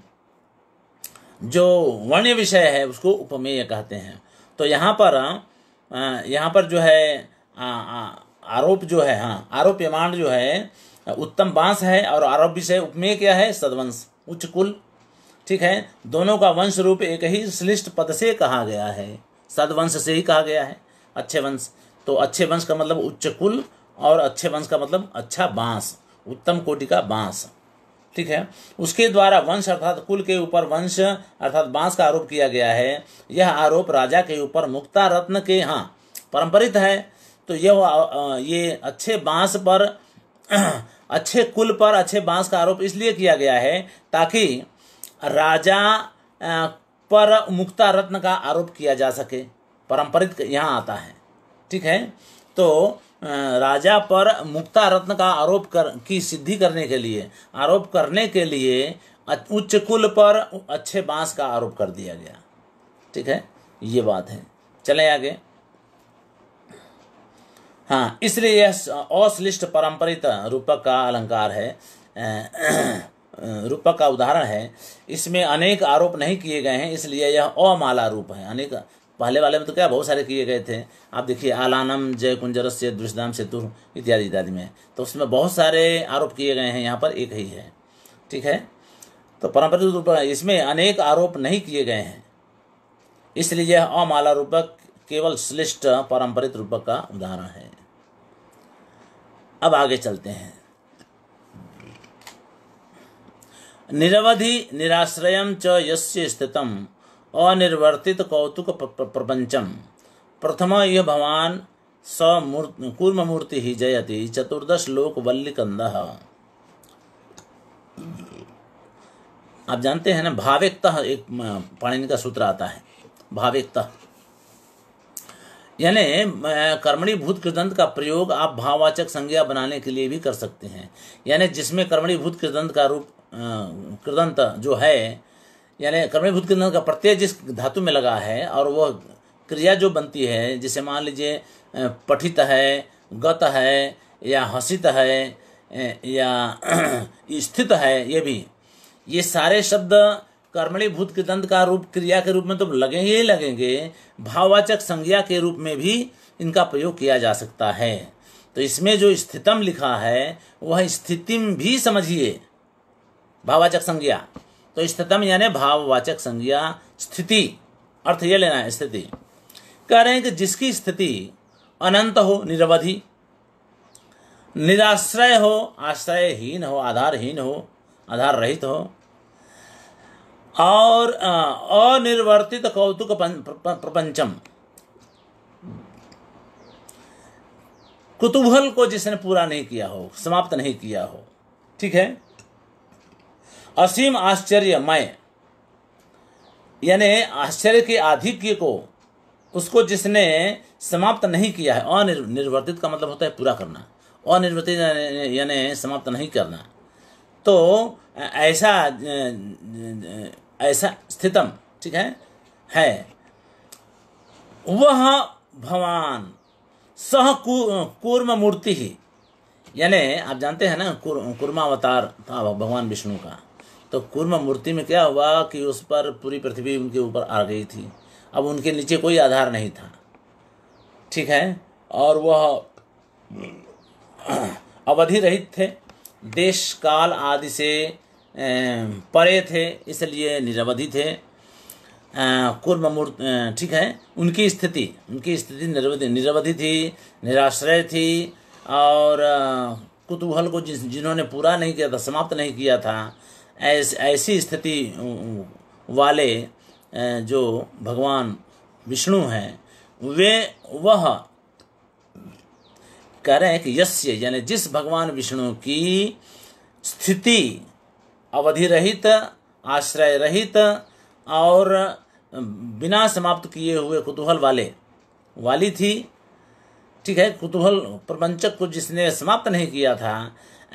जो वण्य विषय है उसको उपमेय कहते हैं तो यहाँ पर यहाँ पर जो है आ, आ, आरोप जो है हाँ आरोप यमांड जो है उत्तम बांस है और आरोप विषय उपमेय क्या है सदवंश उच्च कुल ठीक है दोनों का वंश रूप एक ही श्लिष्ट पद से कहा गया है सदवंश से ही कहा गया है अच्छे वंश तो अच्छे वंश का मतलब उच्च कुल और अच्छे वंश का मतलब अच्छा बांस उत्तम कोटि का बांस ठीक है उसके द्वारा वंश अर्थात कुल के ऊपर वंश अर्थात बांस का आरोप किया गया है यह आरोप राजा के ऊपर मुक्ता रत्न के हाँ परंपरित है तो ये ये अच्छे बांस पर अच्छे कुल पर अच्छे बांस का आरोप इसलिए किया गया है ताकि राजा पर मुक्ता रत्न का आरोप किया जा सके परंपरित यहाँ आता है ठीक है तो राजा पर मुक्ता रत्न का आरोप कर की सिद्धि करने के लिए आरोप करने के लिए उच्च कुल पर अच्छे बांस का आरोप कर दिया गया ठीक है ये बात है चले आगे हाँ इसलिए यह अश्लिष्ट पारंपरिक रूपक का अलंकार है रूपक का उदाहरण है इसमें अनेक आरोप नहीं किए गए हैं इसलिए यह अमाला रूप है अनेक पहले वाले में तो क्या बहुत सारे किए गए थे आप देखिए आलानम जय कुंजरस्य दुष्दाम सेतु इत्यादि इत्यादि में तो उसमें बहुत सारे आरोप किए गए हैं यहाँ पर एक ही है ठीक है तो पारंपरिक रूप इसमें अनेक आरोप नहीं किए गए हैं इसलिए यह अमाला रूपक केवल श्लिष्ट पारंपरिक रूपक का उदाहरण है अब आगे चलते हैं निरवधि निराश्रयम च यस्य स्थितम अनिर्वर्तित कौतुक प्रपंचम प्रथम यह भवान स मूर्ति ही जयति चतुर्दश लोक वल्लिकंद आप जानते हैं ना भावेकता एक पाणिनि का सूत्र आता है भावेकता यानी कर्मणी भूत कृदंत का प्रयोग आप भाववाचक संज्ञा बनाने के लिए भी कर सकते हैं यानी जिसमें कर्मणी भूत कृदंत का रूप कृदंत जो है यानी कर्मणी भूत कृदंत का प्रत्यय जिस धातु में लगा है और वह क्रिया जो बनती है जिसे मान लीजिए पठित है गत है या हसित है या स्थित है ये भी ये सारे शब्द कर्मणीभूत कृदंत का रूप क्रिया के रूप में तो लगेंगे ही लगेंगे भाववाचक संज्ञा के रूप में भी इनका प्रयोग किया जा सकता है तो इसमें जो स्थितम लिखा है वह स्थितिम भी समझिए भाववाचक संज्ञा तो स्थितम यानी भाववाचक संज्ञा स्थिति अर्थ यह लेना है स्थिति कह रहे हैं कि जिसकी स्थिति अनंत हो निरवधि निराश्रय हो आश्रयहीन हो आधारहीन हो आधार रहित हो और अनिर्वर्तित कौतुक प्रपंचम कुतूहल को जिसने पूरा नहीं किया हो समाप्त नहीं किया हो ठीक है असीम आश्चर्य मय यानी आश्चर्य के आधिक्य को उसको जिसने समाप्त नहीं किया है अनिर्वर्तित का मतलब होता है पूरा करना अनिर्वर्तित यानी समाप्त नहीं करना तो ऐसा ऐसा स्थितम ठीक है है वह भवान सह कूर्म मूर्ति ही यानी आप जानते हैं ना अवतार था भगवान विष्णु का तो कूर्म मूर्ति में क्या हुआ कि उस पर पूरी पृथ्वी उनके ऊपर आ गई थी अब उनके नीचे कोई आधार नहीं था ठीक है और वह अवधि रहित थे देश काल आदि से परे थे इसलिए निरवधि थे कुर्म मूर्त ठीक है उनकी स्थिति उनकी स्थिति निरवधि निरवधि थी निराश्रय थी और कुतूहल को जिस जिन्होंने पूरा नहीं किया था समाप्त नहीं किया था ऐस ऐसी स्थिति वाले जो भगवान विष्णु हैं वे वह कह रहे हैं कि यस्य यानी जिस भगवान विष्णु की स्थिति अवधि रहित आश्रय रहित और बिना समाप्त किए हुए कुतूहल वाले वाली थी ठीक है कुतूहल प्रपंचक को जिसने समाप्त नहीं किया था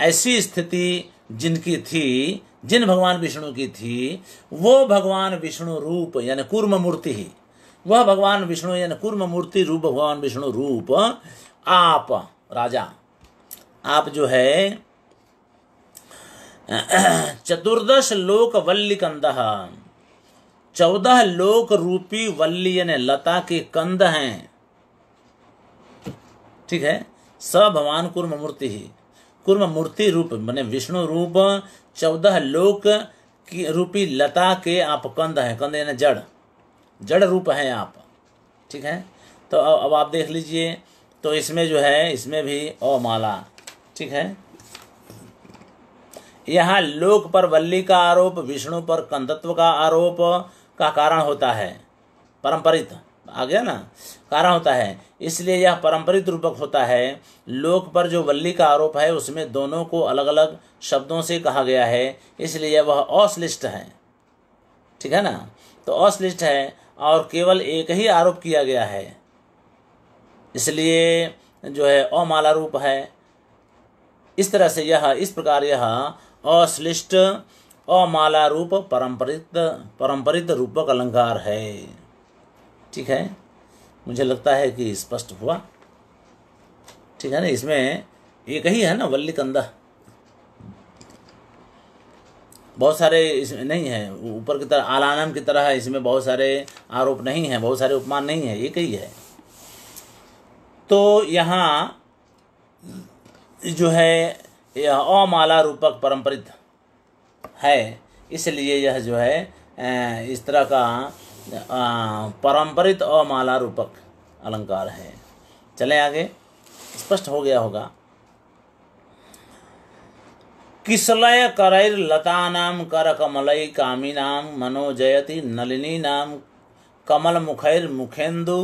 ऐसी स्थिति जिनकी थी जिन भगवान विष्णु की थी वो भगवान विष्णु रूप यानी कूर्म मूर्ति ही वह भगवान विष्णु यानी कूर्म मूर्ति रूप भगवान विष्णु रूप आप राजा आप जो है चतुर्दश लोक वल्ली कंद चौदह लोक रूपी वल्ली यानी लता के कंद हैं ठीक है स भगवान कुर्म मूर्ति ही कुर्म मूर्ति रूप मैंने विष्णु रूप चौदह लोक की रूपी लता के आप कंद हैं कंद यानी जड़ जड़ रूप हैं आप ठीक है तो अब आप देख लीजिए तो इसमें जो है इसमें भी ओ माला ठीक है यहाँ लोक पर वल्ली का आरोप विष्णु पर कंधत्व का आरोप का कारण होता है परंपरित आ गया ना कारण होता है इसलिए यह परंपरित रूपक होता है लोक पर जो वल्ली का आरोप है उसमें दोनों को अलग अलग शब्दों से कहा गया है इसलिए वह अश्लिष्ट है ठीक है ना तो अश्लिष्ट है और केवल एक ही आरोप किया गया है इसलिए जो है अमाला रूप है इस तरह से यह इस प्रकार यह अश्लिष्ट अमाला रूप परंपरित परंपरित रूपक अलंकार है ठीक है मुझे लगता है कि स्पष्ट हुआ ठीक है ना इसमें ये कही है ना वल्ली कंदा बहुत सारे इसमें नहीं है ऊपर की तरह आलानम की तरह है इसमें बहुत सारे आरोप नहीं है बहुत सारे उपमान नहीं है ये कही है तो यहाँ जो है यह अमाला रूपक परंपरित है इसलिए यह जो है इस तरह का परंपरित अमाला रूपक अलंकार है चले आगे स्पष्ट हो गया होगा किसलय करैर नाम कर कमलय नाम मनोजयति नलिनी नाम कमल मुखैर मुखेन्दु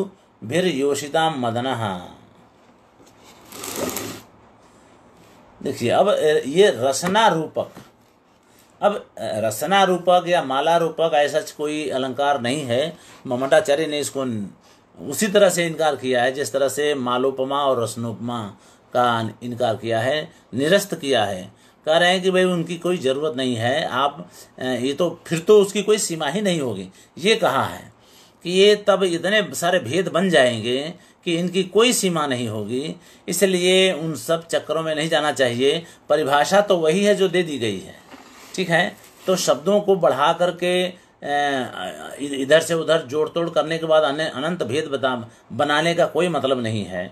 भीर योषिताम मदनहा देखिए अब ये रसना रूपक अब रसना रूपक या माला रूपक ऐसा कोई अलंकार नहीं है ममटाचार्य ने इसको उसी तरह से इनकार किया है जिस तरह से मालोपमा और रसनोपमा का इनकार किया है निरस्त किया है कह रहे हैं कि भाई उनकी कोई ज़रूरत नहीं है आप ये तो फिर तो उसकी कोई सीमा ही नहीं होगी ये कहा है कि ये तब इतने सारे भेद बन जाएंगे कि इनकी कोई सीमा नहीं होगी इसलिए उन सब चक्रों में नहीं जाना चाहिए परिभाषा तो वही है जो दे दी गई है ठीक है तो शब्दों को बढ़ा करके इधर से उधर जोड़ तोड़ करने के बाद अनंत भेद बता बनाने का कोई मतलब नहीं है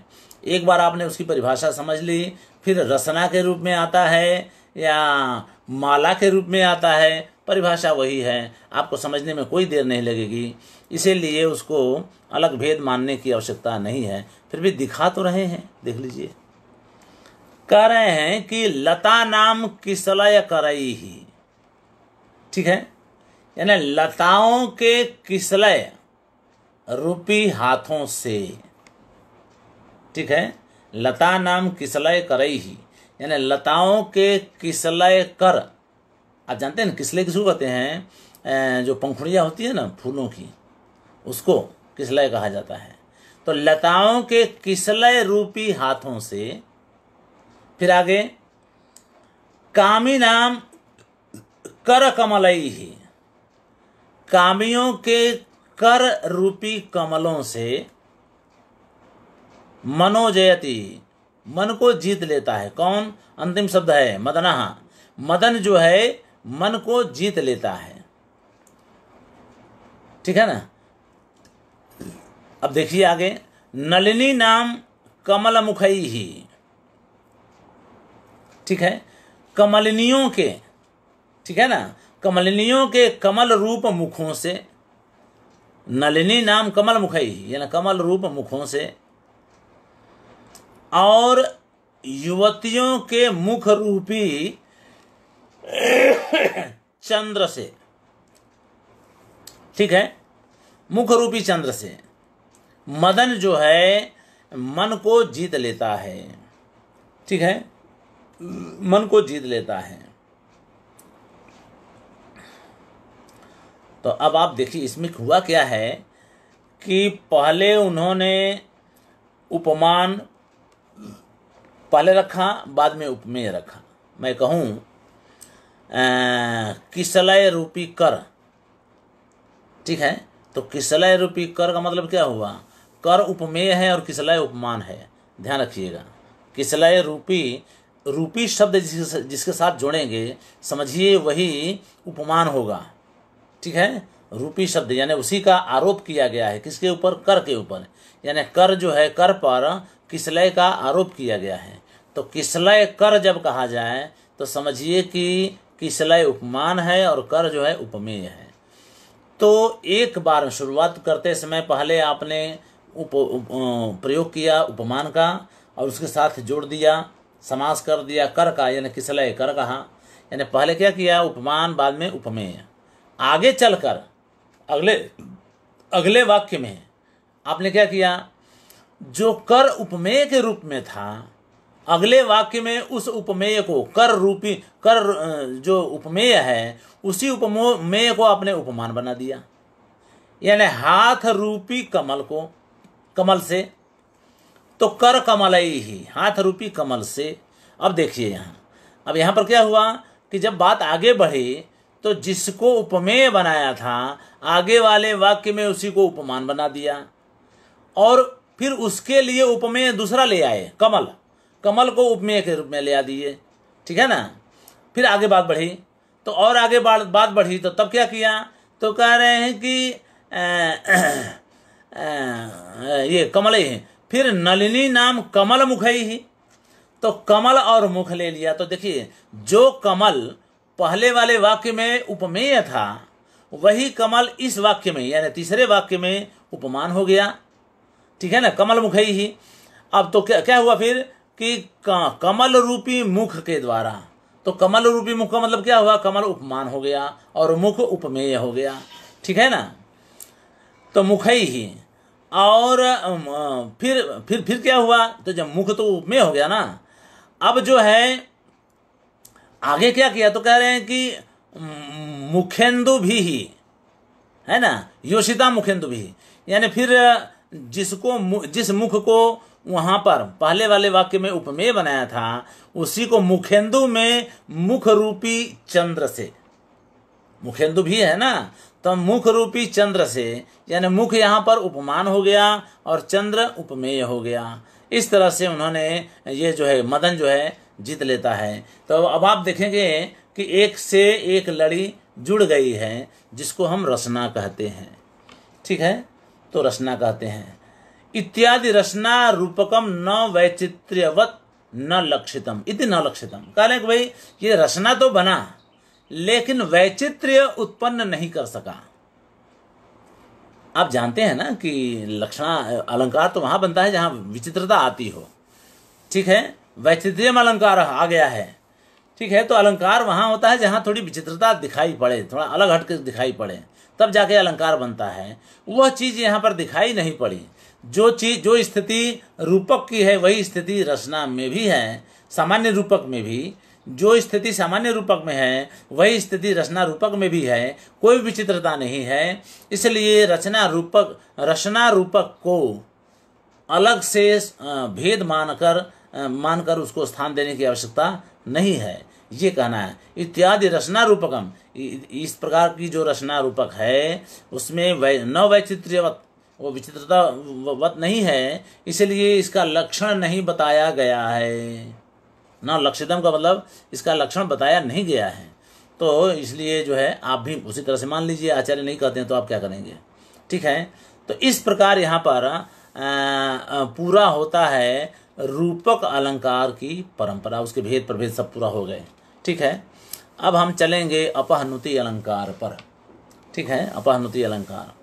एक बार आपने उसकी परिभाषा समझ ली फिर रसना के रूप में आता है या माला के रूप में आता है परिभाषा वही है आपको समझने में कोई देर नहीं लगेगी इसीलिए उसको अलग भेद मानने की आवश्यकता नहीं है फिर भी दिखा तो रहे हैं देख लीजिए कह रहे हैं कि लता नाम किसलय करई ही ठीक है यानी लताओं के किसलय रूपी हाथों से ठीक है लता नाम किसलय करई ही यानी लताओं के किसलय कर आप जानते हैं ना किसले किसको कहते हैं जो पंखुड़िया होती है ना फूलों की उसको किसलय कहा जाता है तो लताओं के किसलय रूपी हाथों से फिर आगे कामी नाम कर कमलई ही कामियों के कर रूपी कमलों से मनोजयती मन को जीत लेता है कौन अंतिम शब्द है मदना मदन जो है मन को जीत लेता है ठीक है ना अब देखिए आगे नलिनी नाम कमल मुखई ही ठीक है कमलनियों के ठीक है ना कमलनियों के कमल रूप मुखों से नलिनी नाम कमल मुखई ना कमल रूप मुखों से और युवतियों के मुख रूपी चंद्र से ठीक है मुख रूपी चंद्र से मदन जो है मन को जीत लेता है ठीक है मन को जीत लेता है तो अब आप देखिए इसमें हुआ क्या है कि पहले उन्होंने उपमान पहले रखा बाद में उपमेय रखा मैं कहूँ किसलय रूपी कर ठीक है तो किसलय रूपी कर का मतलब क्या हुआ कर उपमेय है और किसलय उपमान है ध्यान रखिएगा किसलय रूपी रूपी शब्द जिसके साथ जोड़ेंगे समझिए वही उपमान होगा ठीक है रूपी शब्द यानी उसी का आरोप किया गया है किसके ऊपर कर के ऊपर यानी कर जो है कर पर किसलय का आरोप किया गया है तो किसलय कर जब कहा जाए तो समझिए कि किसलय उपमान है और कर जो है उपमेय है तो एक बार शुरुआत करते समय पहले आपने उप, प्रयोग किया उपमान का और उसके साथ जोड़ दिया समास कर दिया कर का यानी किसलय कर कहा यानी पहले क्या किया उपमान बाद में उपमेय आगे चलकर अगले अगले वाक्य में आपने क्या किया जो कर उपमेय के रूप में था अगले वाक्य में उस उपमेय को कर रूपी कर जो उपमेय है उसी उपमेय को आपने उपमान बना दिया यानी हाथ रूपी कमल को कमल से तो कर कमल ही हाथ रूपी कमल से अब देखिए यहाँ अब यहाँ पर क्या हुआ कि जब बात आगे बढ़ी तो जिसको उपमेय बनाया था आगे वाले वाक्य में उसी को उपमान बना दिया और फिर उसके लिए उपमेय दूसरा ले आए कमल कमल को उपमेय के रूप में ले आ दिए ठीक है ना फिर आगे बात बढ़ी तो और आगे बात बढ़ी तो तब क्या किया तो कह रहे हैं कि आ, ये कमल ही फिर नलिनी नाम कमल मुखई ही तो कमल और मुख ले लिया तो देखिए जो कमल पहले वाले वाक्य में उपमेय था वही कमल इस वाक्य में यानी तीसरे वाक्य में उपमान हो गया ठीक है ना कमल मुखई ही अब तो क्या क्या हुआ फिर कि कमल रूपी मुख के द्वारा तो कमल रूपी मुख का मतलब क्या हुआ कमल उपमान हो गया और मुख उपमेय हो गया ठीक है ना तो मुख ही और फिर फिर फिर क्या हुआ तो जब मुख तो में हो गया ना अब जो है आगे क्या किया तो कह रहे हैं कि मुखेंदु भी ही है ना योशिता मुखेंदु भी यानी फिर जिसको जिस मुख को वहां पर पहले वाले वाक्य में उपमेय बनाया था उसी को मुखेंदु में मुख रूपी चंद्र से मुखेंदु भी है ना तो मुख रूपी चंद्र से यानी मुख यहाँ पर उपमान हो गया और चंद्र उपमेय हो गया इस तरह से उन्होंने ये जो है मदन जो है जीत लेता है तो अब आप देखेंगे कि एक से एक लड़ी जुड़ गई है जिसको हम रचना कहते हैं ठीक है तो रचना कहते हैं इत्यादि रचना रूपकम न वैचित्र्यवत न लक्षितम इति न लक्षितम कह रहे भाई ये रचना तो बना लेकिन वैचित्र्य उत्पन्न नहीं कर सका आप जानते हैं ना कि लक्षण अलंकार तो वहां बनता है जहां विचित्रता आती हो ठीक है वैचित्र्यम अलंकार आ गया है ठीक है तो अलंकार वहां होता है जहां थोड़ी विचित्रता दिखाई पड़े थोड़ा अलग हटकर दिखाई पड़े तब जाके अलंकार बनता है वह चीज यहां पर दिखाई नहीं पड़ी जो चीज जो स्थिति रूपक की है वही स्थिति रचना में भी है सामान्य रूपक में भी जो स्थिति सामान्य रूपक में है वही स्थिति रचना रूपक में भी है कोई विचित्रता नहीं है इसलिए रचना रूपक रचना रूपक को अलग से भेद मानकर मानकर उसको स्थान देने की आवश्यकता नहीं है ये कहना है इत्यादि रचना रूपकम इस प्रकार की जो रचना रूपक है उसमें वै न वैचित्र्यवत वो विचित्रतावत नहीं है इसलिए इसका लक्षण नहीं बताया गया है ना लक्षितम का मतलब इसका लक्षण बताया नहीं गया है तो इसलिए जो है आप भी उसी तरह से मान लीजिए आचार्य नहीं कहते हैं तो आप क्या करेंगे ठीक है तो इस प्रकार यहाँ पर पूरा होता है रूपक अलंकार की परंपरा उसके भेद प्रभेद सब पूरा हो गए ठीक है अब हम चलेंगे अपहनुति अलंकार पर ठीक है अपहनुति अलंकार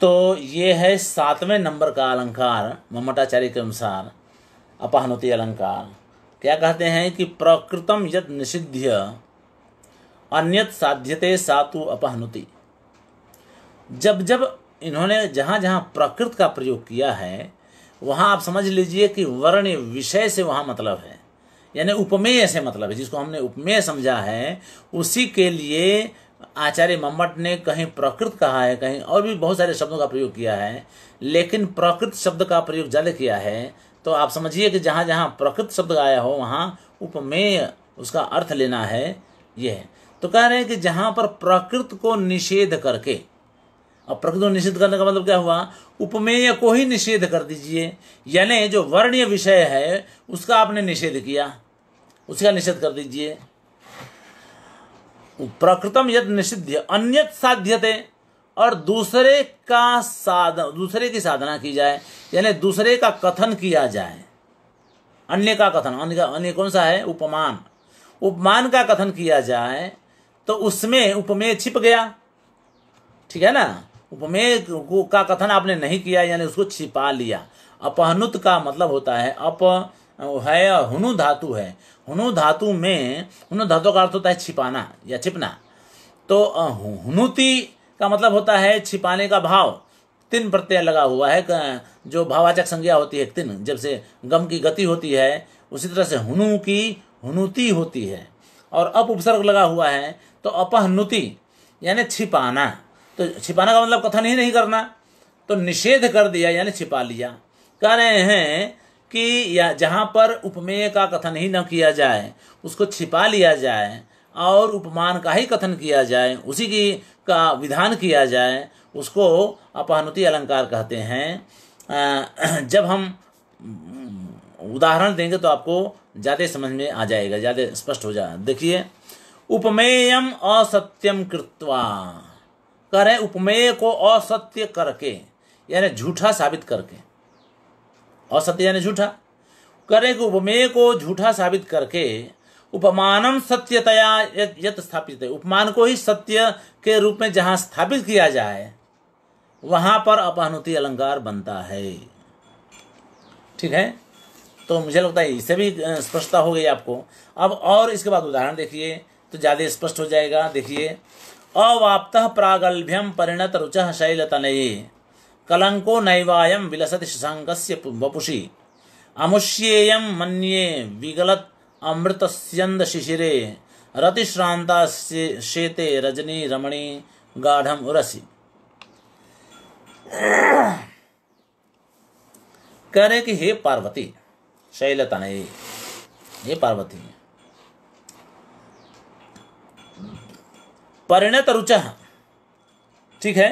तो ये है सातवें नंबर का अलंकार ममटाचार्य के अनुसार अपहनोति अलंकार क्या कहते हैं कि प्रकृतम यद निषिध्य अन्यत साध्यते सातु अपहनुति जब जब इन्होंने जहाँ जहाँ प्रकृत का प्रयोग किया है वहाँ आप समझ लीजिए कि वर्ण विषय से वहाँ मतलब है यानी उपमेय से मतलब है जिसको हमने उपमेय समझा है उसी के लिए आचार्य मम्मट ने कहीं प्रकृत कहा है कहीं और भी बहुत सारे शब्दों का प्रयोग किया है लेकिन प्रकृत शब्द का प्रयोग ज़्यादा किया है तो आप समझिए कि जहाँ जहाँ प्रकृत शब्द आया हो वहाँ उपमेय उसका अर्थ लेना है यह है तो कह रहे हैं कि जहाँ पर प्रकृत को निषेध करके अब प्रकृत को निषेध करने का मतलब क्या हुआ उपमेय को ही निषेध कर दीजिए यानी जो वर्ण्य विषय है उसका आपने निषेध किया उसका निषेध कर दीजिए प्रकृतम यद निषिध्य अन्यत साध्यते और दूसरे का साधन दूसरे की साधना की जाए यानी दूसरे का कथन किया जाए अन्य का कथन अन्य का अन्य कौन सा है उपमान उपमान का कथन किया जाए तो उसमें उपमेय छिप गया ठीक है ना उपमेय का कथन आपने नहीं किया यानी उसको छिपा लिया अपहनुत का मतलब होता है अप है हुनु धातु है हुनु धातु में हुनु धातु का अर्थ होता है छिपाना या छिपना तो हनुति का मतलब होता है छिपाने का भाव तिन प्रत्यय लगा हुआ है जो भावाचक संज्ञा होती है तिन जब से गम की गति होती है उसी तरह से हनु की हनुति होती है और अप उपसर्ग लगा हुआ है तो अपहनुति यानी छिपाना तो छिपाना का मतलब कथन ही नहीं करना तो निषेध कर दिया यानी छिपा लिया कह रहे हैं कि या जहाँ पर उपमेय का कथन ही न किया जाए उसको छिपा लिया जाए और उपमान का ही कथन किया जाए उसी की का विधान किया जाए उसको अपानुति अलंकार कहते हैं जब हम उदाहरण देंगे तो आपको ज़्यादा समझ में आ जाएगा ज़्यादा स्पष्ट हो जाए देखिए उपमेयम असत्यम कृत्वा कह रहे उपमेय को असत्य करके यानी झूठा साबित करके असत्य यानी झूठा करें कि उपमेय को झूठा साबित करके उपमानम सत्यतया यत स्थापित है उपमान को ही सत्य के रूप में जहां स्थापित किया जाए वहां पर अपहनुति अलंकार बनता है ठीक है तो मुझे लगता है इसे भी स्पष्टता हो गई आपको अब और इसके बाद उदाहरण देखिए तो ज़्यादा स्पष्ट हो जाएगा देखिए अवाप्त प्रागल्भ्यम परिणत रुच तन कलंको नैवायम विलसत शशांक वपुषी अमुष्येयम मन्ये विगलत अमृतस्यंद शिशिरे रतिश्रांता शेते रजनी रमणी गाढ़म उरसी कह रहे कि हे पार्वती शैलता नहीं हे पार्वती परिणत रुच ठीक है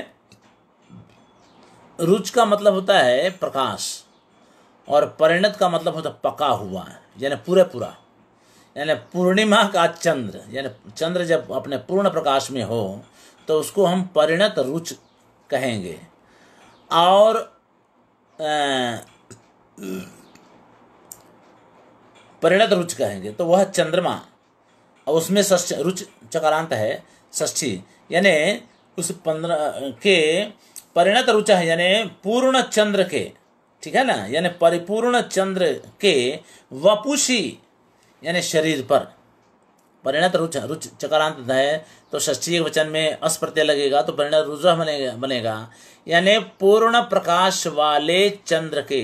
रुच का मतलब होता है प्रकाश और परिणत का मतलब होता है पका हुआ यानी पूरे पूरा यानी पूर्णिमा का चंद्र यानी चंद्र जब अपने पूर्ण प्रकाश में हो तो उसको हम परिणत रुच कहेंगे और परिणत रुच कहेंगे तो वह चंद्रमा और उसमें ष्ठ रुच चक्रांत है ष्ठी यानी उस पंद्रह के परिणत रुच है यानी पूर्ण चंद्र के ठीक है ना यानी परिपूर्ण चंद्र के वपुषी यानी शरीर पर परिणत रुच रुच चकारांत है तो षष्ठी वचन में अस प्रत्यय लगेगा तो परिणत रुज बनेगा बनेगा यानी पूर्ण प्रकाश वाले चंद्र के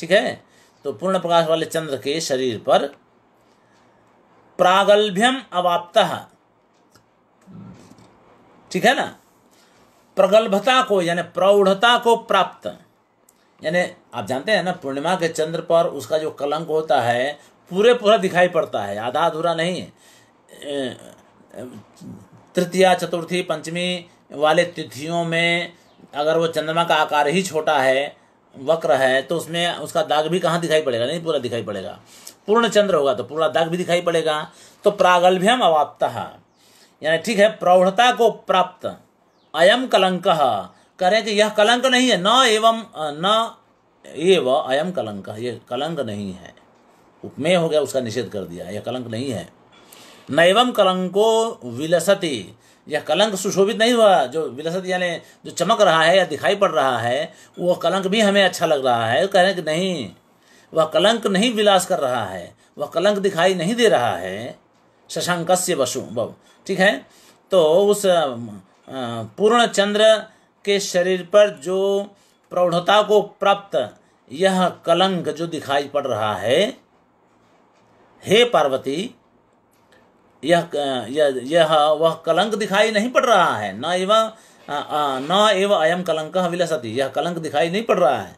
ठीक है तो पूर्ण प्रकाश वाले चंद्र के शरीर पर प्रागल्भ्यम अवाप्त ठीक है ना प्रगल्भता को यानी प्रौढ़ता को प्राप्त यानी आप जानते हैं ना पूर्णिमा के चंद्र पर उसका जो कलंक होता है पूरे पूरा दिखाई पड़ता है आधा अधूरा नहीं है तृतीया चतुर्थी पंचमी वाले तिथियों में अगर वो चंद्रमा का आकार ही छोटा है वक्र है तो उसमें उसका दाग भी कहाँ दिखाई पड़ेगा नहीं पूरा दिखाई पड़ेगा पूर्ण चंद्र होगा तो पूरा दाग भी दिखाई पड़ेगा तो प्रागल्भ्यम अवाप्ता यानी ठीक है प्रौढ़ता को प्राप्त अयम कलंक करें कि यह कलंक नहीं है न एवं न एव अयम कलंक ये कलंक नहीं है उपमेय हो गया उसका निषेध कर दिया यह कलंक नहीं है न एवं कलंको विलसती यह कलंक सुशोभित नहीं हुआ जो विलसत यानी जो चमक रहा है या दिखाई पड़ रहा है वह कलंक भी हमें अच्छा लग रहा है कह रहे हैं कि नहीं वह कलंक नहीं विलास कर रहा है वह कलंक दिखाई नहीं दे रहा है शशांक से वसु ठीक है तो उस पूर्ण चंद्र के शरीर पर जो प्रौढ़ता को प्राप्त यह कलंक जो दिखाई पड़ रहा है हे पार्वती यह यह, यह वह कलंक दिखाई नहीं पड़ रहा है न एव न एव अयम कलंक विलसती यह कलंक दिखाई नहीं पड़ रहा है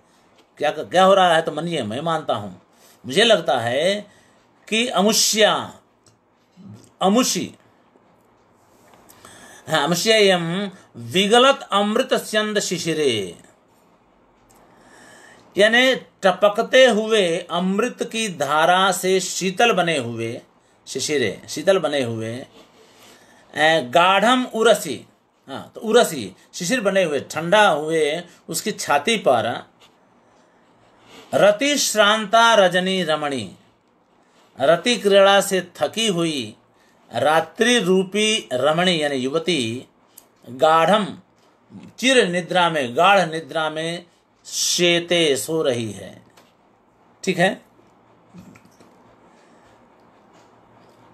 क्या क्या हो रहा है तो मनिए मैं मानता हूँ मुझे लगता है कि अमुष्या अमुषी हाँ, अमुष्यम विगलत अमृत स्यंद शिशिरे यानी टपकते हुए अमृत की धारा से शीतल बने हुए शिशिरे शीतल बने हुए गाढ़म उरसी हाँ तो उरसी शिशिर बने हुए ठंडा हुए उसकी छाती पर रति श्रांता रजनी रमणी रति क्रीड़ा से थकी हुई रात्रि रूपी रमणी यानी युवती गाढ़म चिर निद्रा में गाढ़ निद्रा में शेते सो रही है ठीक है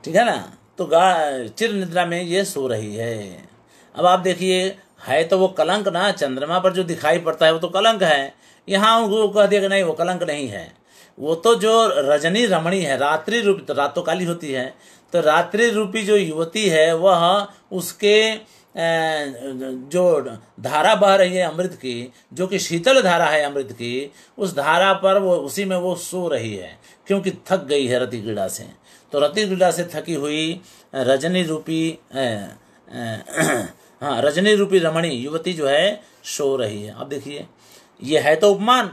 ठीक है ना तो गा चिर निद्रा में ये सो रही है अब आप देखिए है तो वो कलंक ना चंद्रमा पर जो दिखाई पड़ता है वो तो कलंक है यहाँ उनको कह दिया कि नहीं वो कलंक नहीं है वो तो जो रजनी रमणी है रात्रि रूप रातों काली होती है तो रात्रि रूपी जो युवती है वह उसके Uh, जो धारा बह रही है अमृत की जो कि शीतल धारा है अमृत की उस धारा पर वो उसी में वो सो रही है क्योंकि थक गई है रति क्रीड़ा से तो रति क्रीड़ा से थकी हुई रजनी रूपी हाँ रजनी रूपी रमणी युवती जो है सो रही है अब देखिए ये है तो उपमान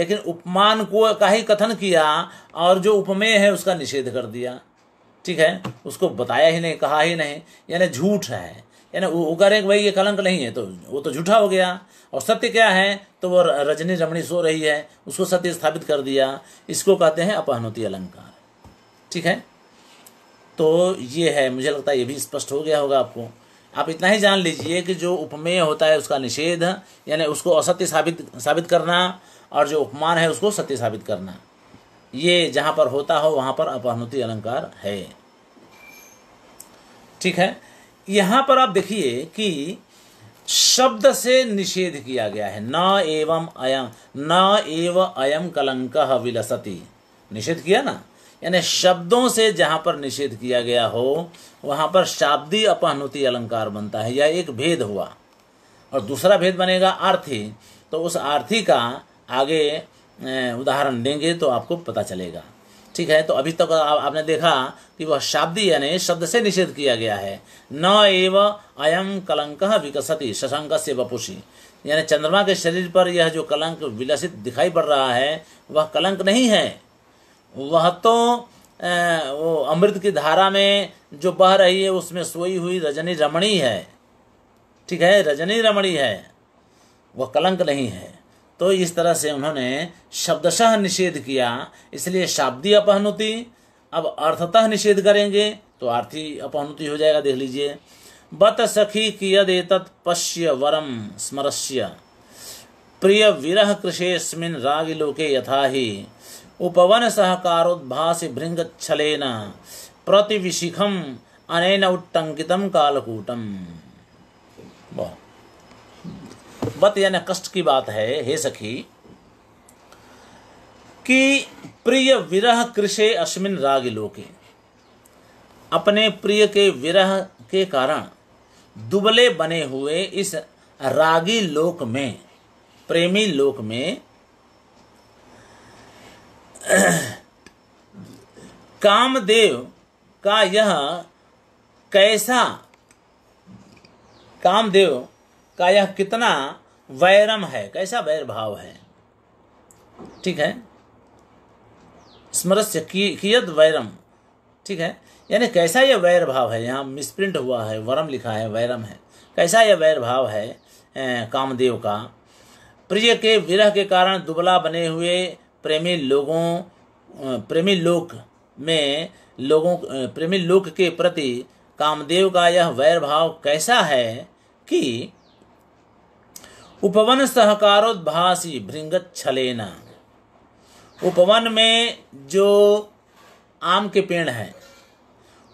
लेकिन उपमान को का ही कथन किया और जो उपमेय है उसका निषेध कर दिया ठीक है उसको बताया ही नहीं कहा ही नहीं यानी झूठ है यानी वो कह रहे हैं कि भाई ये कलंक नहीं है तो वो तो झूठा हो गया और सत्य क्या है तो वो रजनी रमणी सो रही है उसको सत्य स्थापित कर दिया इसको कहते हैं अपहनोती अलंकार ठीक है तो ये है मुझे लगता है ये भी स्पष्ट हो गया होगा आपको आप इतना ही जान लीजिए कि जो उपमेय होता है उसका निषेध यानी उसको असत्य साबित साबित करना और जो उपमान है उसको सत्य साबित करना ये जहाँ पर होता हो वहाँ पर अपहनुति अलंकार है ठीक है यहां पर आप देखिए कि शब्द से निषेध किया गया है न एवं अयम न एव अयम कलंक विलसती निषेध किया ना यानी शब्दों से जहां पर निषेध किया गया हो वहां पर शाब्दी अपहनुति अलंकार बनता है यह एक भेद हुआ और दूसरा भेद बनेगा आर्थी तो उस आर्थी का आगे उदाहरण देंगे तो आपको पता चलेगा ठीक है तो अभी तक तो आप, आपने देखा कि वह शाब्दी यानी शब्द से निषेध किया गया है न एव अयम कलंक विकसती शशंक से वपुषी यानी चंद्रमा के शरीर पर यह जो कलंक विलसित दिखाई पड़ रहा है वह कलंक नहीं है वह तो वो अमृत की धारा में जो बह रही है उसमें सोई हुई रजनी रमणी है ठीक है रजनी रमणी है वह कलंक नहीं है तो इस तरह से उन्होंने शब्दशाह निषेध किया इसलिए शाब्दी अपहनुति अब अर्थतः निषेध करेंगे तो आर्थी अपहनुति हो जाएगा देख लीजिए बत सखी कियद पश्य वरम स्मरस्य प्रिय विरह कृषेस्मिन् लोके यथा ही उपवन सहकारोद्भासी भृंग छलेन प्रतिविशिखम अनेन उट्टंकितम कालकूटम बहुत बत यानी कष्ट की बात है हे सखी कि प्रिय विरह कृषे अश्विन राग लोके अपने प्रिय के विरह के कारण दुबले बने हुए इस रागी लोक में प्रेमी लोक में कामदेव का यह कैसा कामदेव का यह कितना वैरम है कैसा वैर भाव है ठीक है स्मरस्य कियद वैरम ठीक है यानी कैसा यह वैर भाव है यहाँ मिसप्रिंट हुआ है वरम लिखा है वैरम है कैसा यह वैर भाव है ए, कामदेव का प्रिय के विरह के कारण दुबला बने हुए प्रेमी लोगों प्रेमी लोक में लोगों प्रेमी लोक के प्रति कामदेव का यह वैर भाव कैसा है कि उपवन सहकारोद्भासी भृंगत छलेना उपवन में जो आम के पेड़ हैं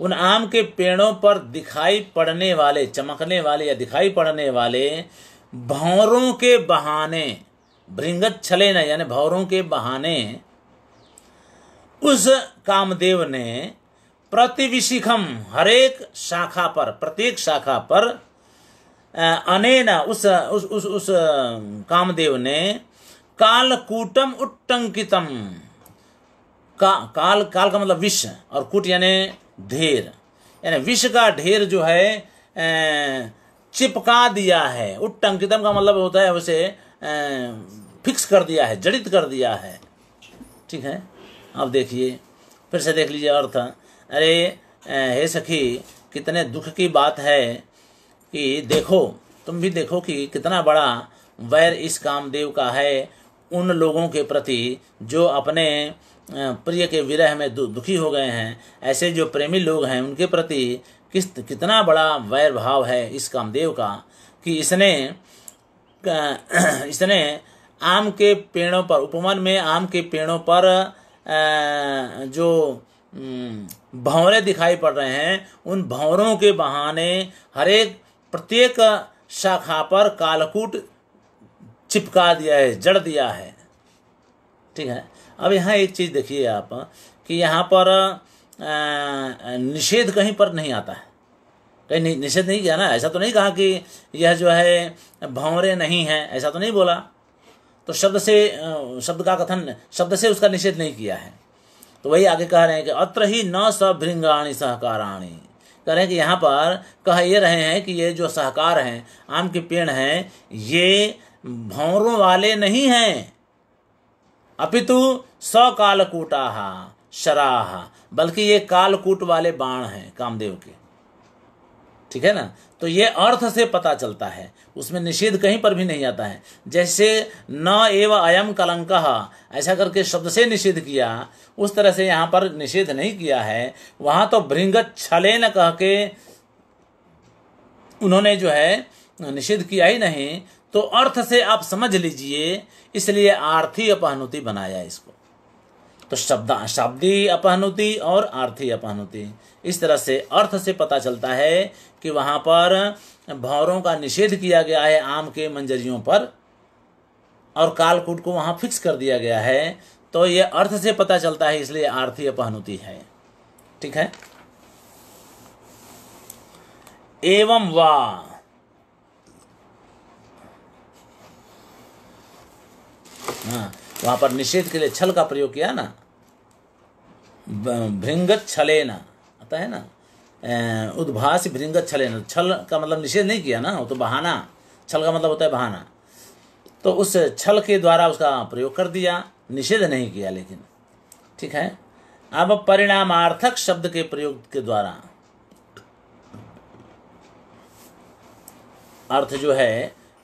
उन आम के पेड़ों पर दिखाई पड़ने वाले चमकने वाले या दिखाई पड़ने वाले भौरों के बहाने भृंगत छले न यानी भौरों के बहाने उस कामदेव ने प्रतिविशिखम हरेक शाखा पर प्रत्येक शाखा पर अनेन उस उस उस उस कामदेव ने कालकूटम उट्टंकितम का काल काल का मतलब विष और कूट यानी ढेर यानी विष का ढेर जो है चिपका दिया है उट्टंकितम का मतलब होता है उसे फिक्स कर दिया है जड़ित कर दिया है ठीक है आप देखिए फिर से देख लीजिए अर्थ अरे हे सखी कितने दुख की बात है कि देखो तुम भी देखो कि कितना बड़ा वैर इस कामदेव का है उन लोगों के प्रति जो अपने प्रिय के विरह में दुखी हो गए हैं ऐसे जो प्रेमी लोग हैं उनके प्रति किस कितना बड़ा वैर भाव है इस कामदेव का कि इसने इसने आम के पेड़ों पर उपमन में आम के पेड़ों पर जो भंवरे दिखाई पड़ रहे हैं उन भंवरों के बहाने हरेक प्रत्येक शाखा पर कालकूट चिपका दिया है जड़ दिया है ठीक है अब यहाँ एक चीज़ देखिए आप कि यहाँ पर निषेध कहीं पर नहीं आता है कहीं निषेध नहीं किया ना ऐसा तो नहीं कहा कि यह जो है भंवरे नहीं है ऐसा तो नहीं बोला तो शब्द से शब्द का कथन शब्द से उसका निषेध नहीं किया है तो वही आगे कह रहे हैं कि अत्र ही न सभृंगाणी सहकाराणी करें कि यहाँ पर कह ये रहे हैं कि ये जो सहकार हैं आम के पेड़ हैं ये भौरों वाले नहीं हैं अपितु सौ कालकूटाहा शराहा बल्कि ये कालकूट वाले बाण हैं कामदेव के ठीक है ना तो ये अर्थ से पता चलता है उसमें निषेध कहीं पर भी नहीं आता है जैसे न एव अयम कलंक ऐसा करके शब्द से निषेध किया उस तरह से यहाँ पर निषेध नहीं किया है वहां तो भृंगत छले न कह के उन्होंने जो है निषेध किया ही नहीं तो अर्थ से आप समझ लीजिए इसलिए आर्थी अपहनुति बनाया इसको तो शब्द शाब्दी अपहनुति और आर्थी अपहनुति इस तरह से अर्थ से पता चलता है कि वहाँ पर भौरों का निषेध किया गया है आम के मंजरियों पर और कालकूट को वहाँ फिक्स कर दिया गया है तो ये अर्थ से पता चलता है इसलिए आर्थी अपहनुति है ठीक है एवं वा हाँ, वहां पर निषेध के लिए छल का प्रयोग किया ना भृंगत छलेना आता है ना उद्भास भृंगत छलेना छल का मतलब निषेध नहीं किया ना वो तो बहाना छल का मतलब होता है बहाना तो उस छल के द्वारा उसका प्रयोग कर दिया निषेध नहीं किया लेकिन ठीक है अब परिणामार्थक शब्द के प्रयोग के द्वारा अर्थ जो है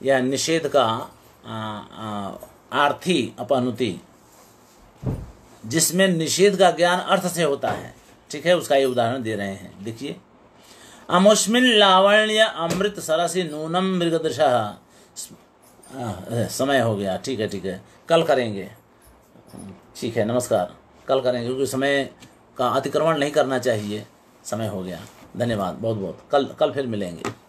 यह निषेध का आर्थी अपनुति जिसमें निषेध का ज्ञान अर्थ से होता है ठीक है उसका ये उदाहरण दे रहे हैं देखिए अमुष्मिन लावण्य अमृत सरसी नूनम मृगदशा समय हो गया ठीक है ठीक है कल करेंगे ठीक है नमस्कार कल करेंगे क्योंकि समय का अतिक्रमण नहीं करना चाहिए समय हो गया धन्यवाद बहुत बहुत कल कल फिर मिलेंगे